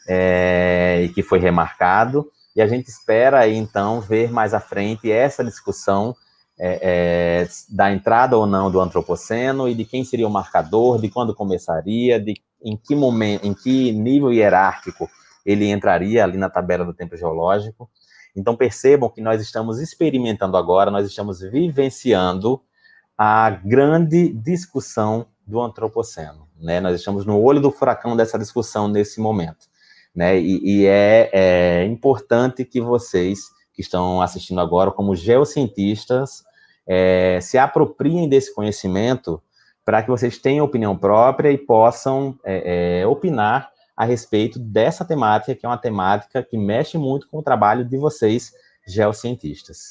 é, e que foi remarcado, e a gente espera, então, ver mais à frente essa discussão é, é, da entrada ou não do antropoceno e de quem seria o marcador, de quando começaria, de em que momento, em que nível hierárquico ele entraria ali na tabela do tempo geológico. Então percebam que nós estamos experimentando agora, nós estamos vivenciando a grande discussão do antropoceno, né? Nós estamos no olho do furacão dessa discussão nesse momento, né? E, e é, é, importante que vocês que estão assistindo agora, como geocientistas, é, se apropriem desse conhecimento para que vocês tenham opinião própria e possam é, é opinar a respeito dessa temática, que é uma temática que mexe muito com o trabalho de vocês, geocientistas.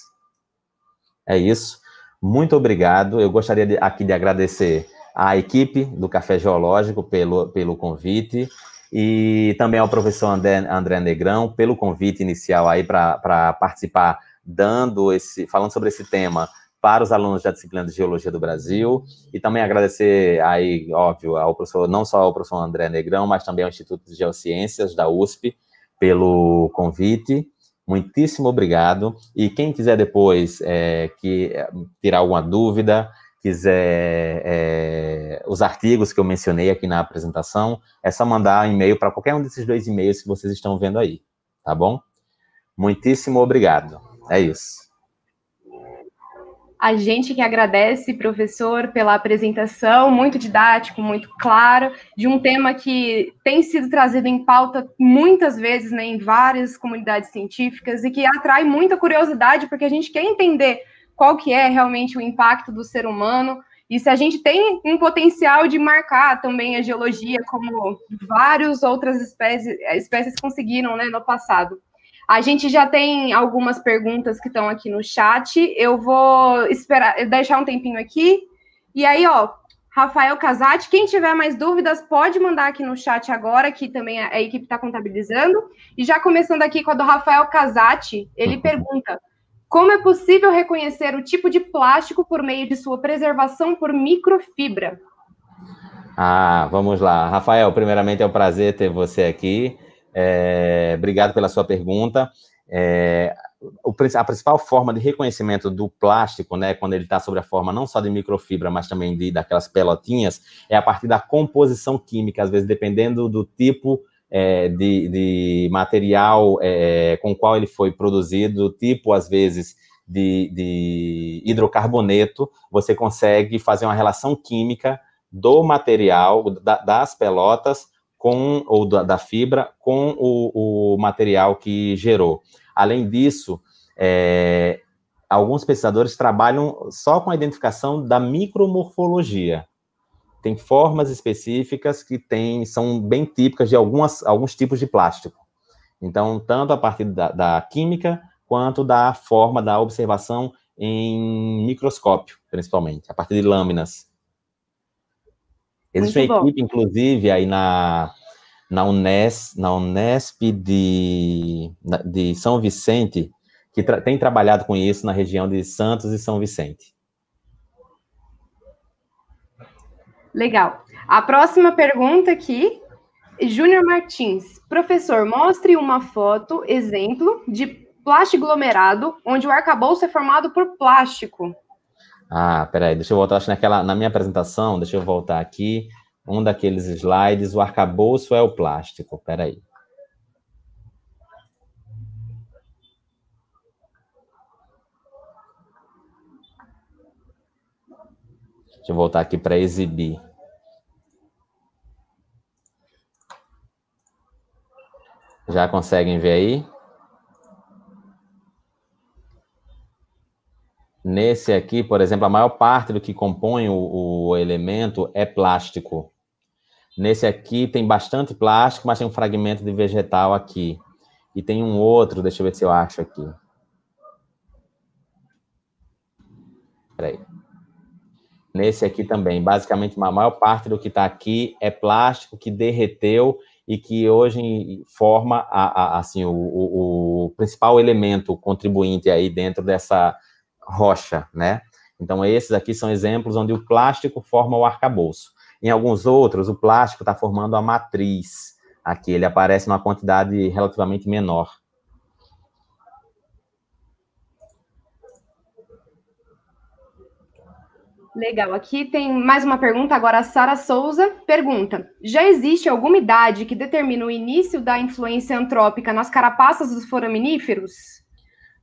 É isso. Muito obrigado. Eu gostaria de, aqui de agradecer à equipe do Café Geológico pelo, pelo convite e também ao professor André, André Negrão pelo convite inicial aí para participar dando esse falando sobre esse tema para os alunos da disciplina de Geologia do Brasil, e também agradecer aí, óbvio, ao professor, não só ao professor André Negrão, mas também ao Instituto de Geociências da USP, pelo convite, muitíssimo obrigado, e quem quiser depois é, que, é, tirar alguma dúvida, quiser é, os artigos que eu mencionei aqui na apresentação, é só mandar um e-mail para qualquer um desses dois e-mails que vocês estão vendo aí, tá bom? Muitíssimo obrigado. É isso. A gente que agradece, professor, pela apresentação, muito didático, muito claro, de um tema que tem sido trazido em pauta muitas vezes né, em várias comunidades científicas e que atrai muita curiosidade, porque a gente quer entender qual que é realmente o impacto do ser humano e se a gente tem um potencial de marcar também a geologia, como várias outras espécies, espécies conseguiram né, no passado. A gente já tem algumas perguntas que estão aqui no chat. Eu vou esperar deixar um tempinho aqui. E aí, ó, Rafael Casati, quem tiver mais dúvidas, pode mandar aqui no chat agora, que também a equipe está contabilizando. E já começando aqui com a do Rafael Casati, ele uhum. pergunta: como é possível reconhecer o tipo de plástico por meio de sua preservação por microfibra? Ah, vamos lá. Rafael, primeiramente é um prazer ter você aqui. É, obrigado pela sua pergunta. É, a principal forma de reconhecimento do plástico, né, quando ele está sobre a forma não só de microfibra, mas também de daquelas pelotinhas, é a partir da composição química, às vezes dependendo do tipo é, de, de, material é, com qual ele foi produzido, tipo, às vezes, de, de hidrocarboneto, você consegue fazer uma relação química do material, da, das pelotas, com ou da, da fibra com o, o, material que gerou. Além disso, é, alguns pesquisadores trabalham só com a identificação da micromorfologia. Tem formas específicas que tem, são bem típicas de algumas, alguns tipos de plástico. Então, tanto a partir da, da química quanto da forma da observação em microscópio, principalmente, a partir de lâminas. Existe Muito uma bom. equipe, inclusive, aí na, na, Unes, na Unesp de, de São Vicente, que tra tem trabalhado com isso na região de Santos e São Vicente. Legal. A próxima pergunta aqui, Júnior Martins. Professor, mostre uma foto, exemplo, de plástico aglomerado, onde o arcabouço é formado por plástico. Ah, peraí, deixa eu voltar, acho naquela, na minha apresentação, deixa eu voltar aqui, um daqueles slides, o arcabouço é o plástico, peraí. Deixa eu voltar aqui para exibir. Já conseguem ver aí? Nesse aqui, por exemplo, a maior parte do que compõe o, o elemento é plástico. Nesse aqui tem bastante plástico, mas tem um fragmento de vegetal aqui. E tem um outro, deixa eu ver se eu acho aqui. Peraí. Nesse aqui também, basicamente, a maior parte do que está aqui é plástico que derreteu e que hoje forma a, a, assim, o, o, o, principal elemento contribuinte aí dentro dessa, rocha, né? Então, esses aqui são exemplos onde o plástico forma o arcabouço. Em alguns outros, o plástico está formando a matriz. Aqui ele aparece numa quantidade relativamente menor. Legal. Aqui tem mais uma pergunta. Agora, a Sara Souza pergunta: Já existe alguma idade que determina o início da influência antrópica nas carapaças dos foraminíferos?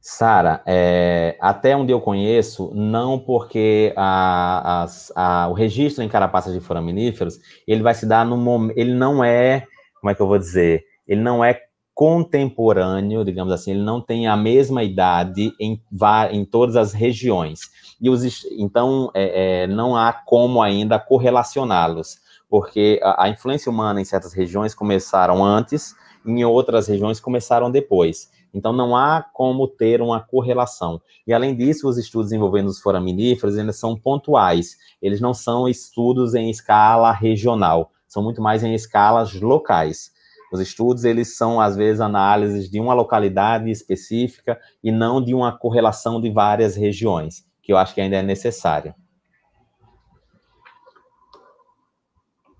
Sara, é, até onde eu conheço, não porque a, a, a, o registro em carapaças de foraminíferos, ele vai se dar no momento, ele não é, como é que eu vou dizer, ele não é contemporâneo, digamos assim, ele não tem a mesma idade em, em todas as regiões. E os, então, é, é, não há como ainda correlacioná-los, porque a influência humana em certas regiões começaram antes, em outras regiões começaram depois. Então, não há como ter uma correlação. E, além disso, os estudos envolvendo os foraminíferos ainda são pontuais. Eles não são estudos em escala regional, são muito mais em escalas locais. Os estudos, eles são, às vezes, análises de uma localidade específica e não de uma correlação de várias regiões, que eu acho que ainda é necessário.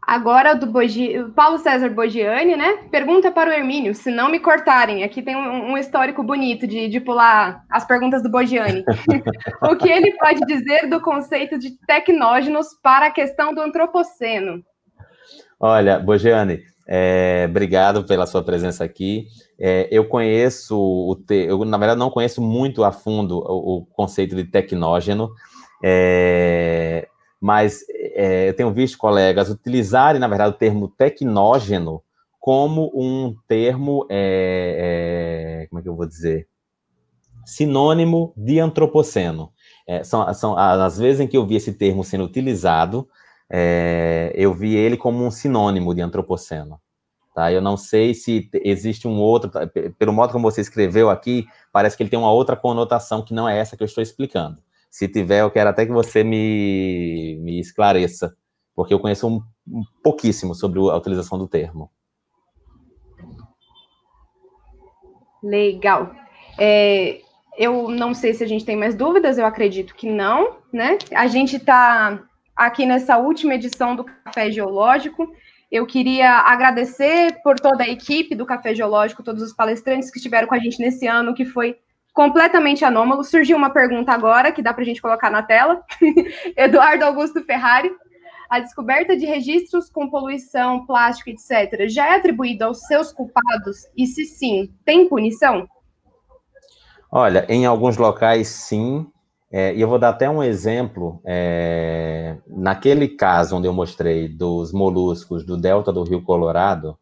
Agora do Bogi... Paulo César Bogiani, né? Pergunta para o Hermínio, se não me cortarem, aqui tem um, um histórico bonito de, de pular as perguntas do Bogiani. [laughs] o que ele pode dizer do conceito de tecnógenos para a questão do antropoceno? Olha, Bogiani, é, obrigado pela sua presença aqui. É, eu conheço o te... eu, na verdade, não conheço muito a fundo o, o conceito de tecnógeno. É, mas é, eu tenho visto colegas utilizarem, na verdade, o termo tecnógeno como um termo, é, é, como é que eu vou dizer? Sinônimo de antropoceno. É, são, são as vezes em que eu vi esse termo sendo utilizado, é, eu vi ele como um sinônimo de antropoceno. Tá? Eu não sei se existe um outro, pelo modo como você escreveu aqui, parece que ele tem uma outra conotação que não é essa que eu estou explicando. Se tiver, eu quero até que você me, me esclareça, porque eu conheço um, um pouquíssimo sobre a utilização do termo. Legal. É, eu não sei se a gente tem mais dúvidas, eu acredito que não, né? A gente está aqui nessa última edição do Café Geológico. Eu queria agradecer por toda a equipe do Café Geológico, todos os palestrantes que estiveram com a gente nesse ano, que foi completamente anômalo. Surgiu uma pergunta agora que dá para a gente colocar na tela. [laughs] Eduardo Augusto Ferrari. A descoberta de registros com poluição, plástico, etc., já é atribuída aos seus culpados? E se sim, tem punição? Olha, em alguns locais sim. É, e é, eu vou dar até um exemplo. É, naquele caso onde eu mostrei dos moluscos do delta do Rio Colorado,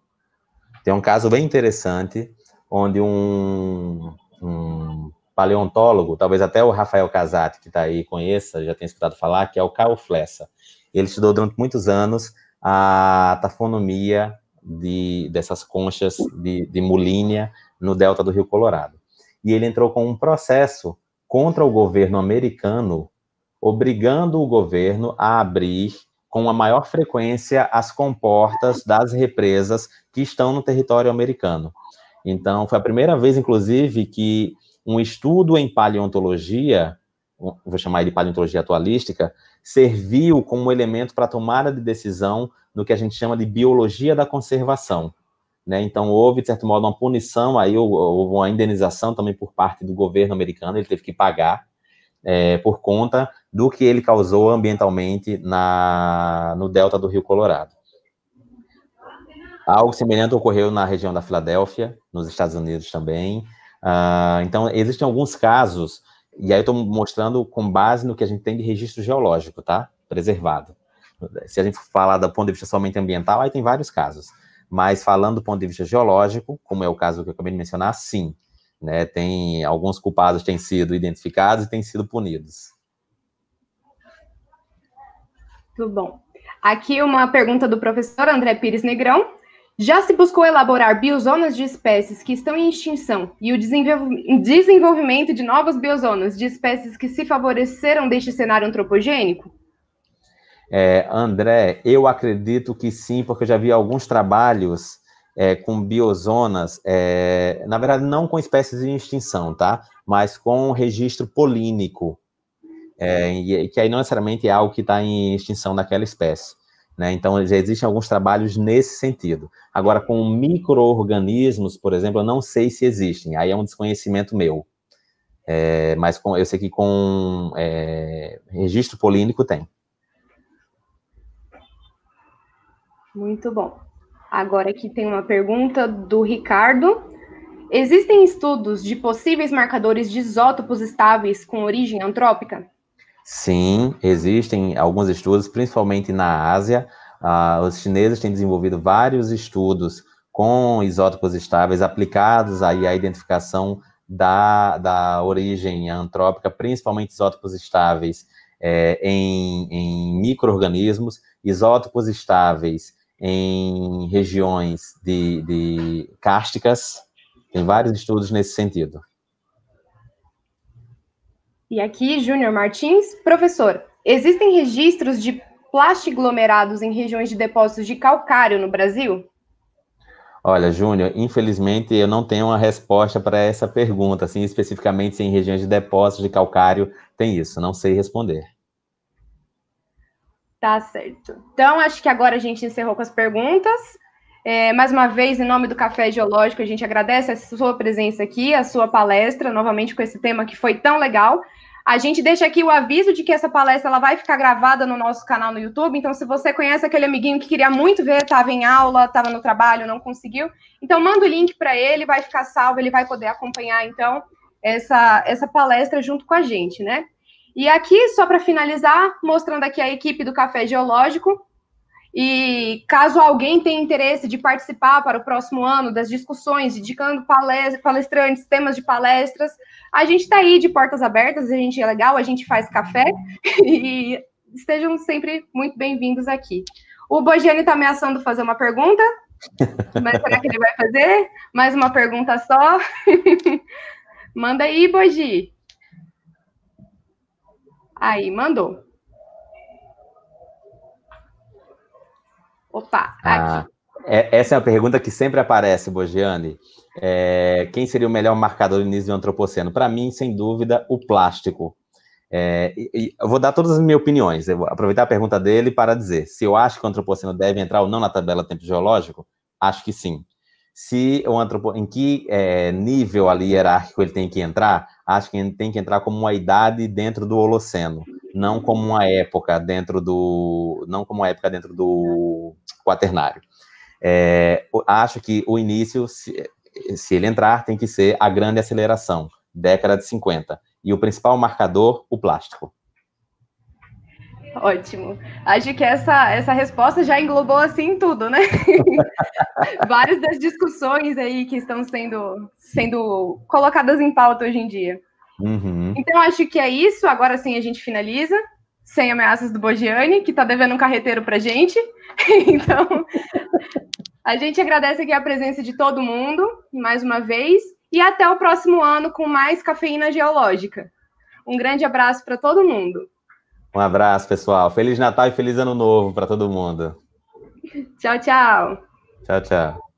tem um caso bem interessante onde um um paleontólogo, talvez até o Rafael Casati, que está aí, conheça, já tenha escutado falar, que é o Carl Flessa. Ele estudou durante muitos anos a tafonomia de, dessas conchas de, de mulínia no delta do Rio Colorado. E ele entrou com um processo contra o governo americano, obrigando o governo a abrir com a maior frequência as comportas das represas que estão no território americano. Então, foi a primeira vez, inclusive, que um estudo em paleontologia, vou chamar de paleontologia atualística, serviu como elemento para tomada de decisão no que a gente chama de biologia da conservação. Né? Então, houve, de certo modo, uma punição, aí houve uma indenização também por parte do governo americano, ele teve que pagar é, por conta do que ele causou ambientalmente na, no delta do Rio Colorado. Algo semelhante ocorreu na região da Filadélfia, nos Estados Unidos também. Uh, então, existem alguns casos, e aí eu estou mostrando com base no que a gente tem de registro geológico, tá? Preservado. Se a gente falar do ponto de vista somente ambiental, aí tem vários casos. Mas falando do ponto de vista geológico, como é o caso que eu acabei de mencionar, sim. Né, tem alguns culpados têm sido identificados e têm sido punidos. Muito bom. Aqui uma pergunta do professor André Pires Negrão. Já se buscou elaborar biozonas de espécies que estão em extinção e o desenvolvimento de novas biozonas de espécies que se favoreceram deste cenário antropogênico? É, André, eu acredito que sim, porque eu já vi alguns trabalhos é, com biozonas, é, na verdade, não com espécies em extinção, tá? Mas com registro polínico, é, e, que aí não necessariamente é algo que está em extinção daquela espécie. Né? Então, já existem alguns trabalhos nesse sentido. Agora, com micro-organismos, por exemplo, eu não sei se existem, aí é um desconhecimento meu. É, mas com, eu sei que com é, registro polínico tem. Muito bom. Agora aqui tem uma pergunta do Ricardo. Existem estudos de possíveis marcadores de isótopos estáveis com origem antrópica? Sim, existem alguns estudos, principalmente na Ásia. Ah, os chineses têm desenvolvido vários estudos com isótopos estáveis aplicados aí à identificação da, da origem antrópica, principalmente isótopos estáveis é, em, em micro-organismos, isótopos estáveis em regiões de, de cásticas. Tem vários estudos nesse sentido. E aqui, Júnior Martins, professor, existem registros de plastiglomerados em regiões de depósitos de calcário no Brasil? Olha, Júnior, infelizmente eu não tenho uma resposta para essa pergunta, assim, especificamente se em regiões de depósitos de calcário tem isso, não sei responder. Tá certo. Então, acho que agora a gente encerrou com as perguntas. É, mais uma vez, em nome do Café Geológico, a gente agradece a sua presença aqui, a sua palestra, novamente com esse tema que foi tão legal. A gente deixa aqui o aviso de que essa palestra ela vai ficar gravada no nosso canal no YouTube. Então, se você conhece aquele amiguinho que queria muito ver, estava em aula, estava no trabalho, não conseguiu, então manda o link para ele, vai ficar salvo, ele vai poder acompanhar então essa, essa palestra junto com a gente, né? E aqui, só para finalizar, mostrando aqui a equipe do Café Geológico, e caso alguém tenha interesse de participar para o próximo ano das discussões, indicando palestrantes, temas de palestras, a gente está aí de portas abertas, a gente é legal, a gente faz café [laughs] e estejam sempre muito bem-vindos aqui. O Bogiani está ameaçando fazer uma pergunta, mas será que ele vai fazer? Mais uma pergunta só. [laughs] Manda aí, Bogi. Aí, mandou. Opa, ah, é, essa é uma pergunta que sempre aparece, Bogiane. É, quem seria o melhor marcador do início do antropoceno? Para mim, sem dúvida, o plástico. É, e, e eu vou dar todas as minhas opiniões. Eu vou aproveitar a pergunta dele para dizer se eu acho que o antropoceno deve entrar ou não na tabela tempo geológico. Acho que sim. Se o antropo... em que é, nível ali hierárquico ele tem que entrar? Acho que ele tem que entrar como uma idade dentro do Holoceno não como uma época dentro do não como uma época dentro do quaternário. É, acho que o início, se, se, ele entrar, tem que ser a grande aceleração, década de 50. E o principal marcador, o plástico. Ótimo. Acho que essa, essa resposta já englobou assim tudo, né? [laughs] Várias das discussões aí que estão sendo, sendo colocadas em pauta hoje em dia. Uhum. Então, acho que é isso. Agora sim a gente finaliza, sem ameaças do Bogiani, que está devendo um carreteiro para gente. [laughs] então, a gente agradece aqui a presença de todo mundo, mais uma vez, e até o próximo ano com mais cafeína geológica. Um grande abraço para todo mundo. Um abraço, pessoal. Feliz Natal e feliz Ano Novo para todo mundo. Tchau, tchau. Tchau, tchau.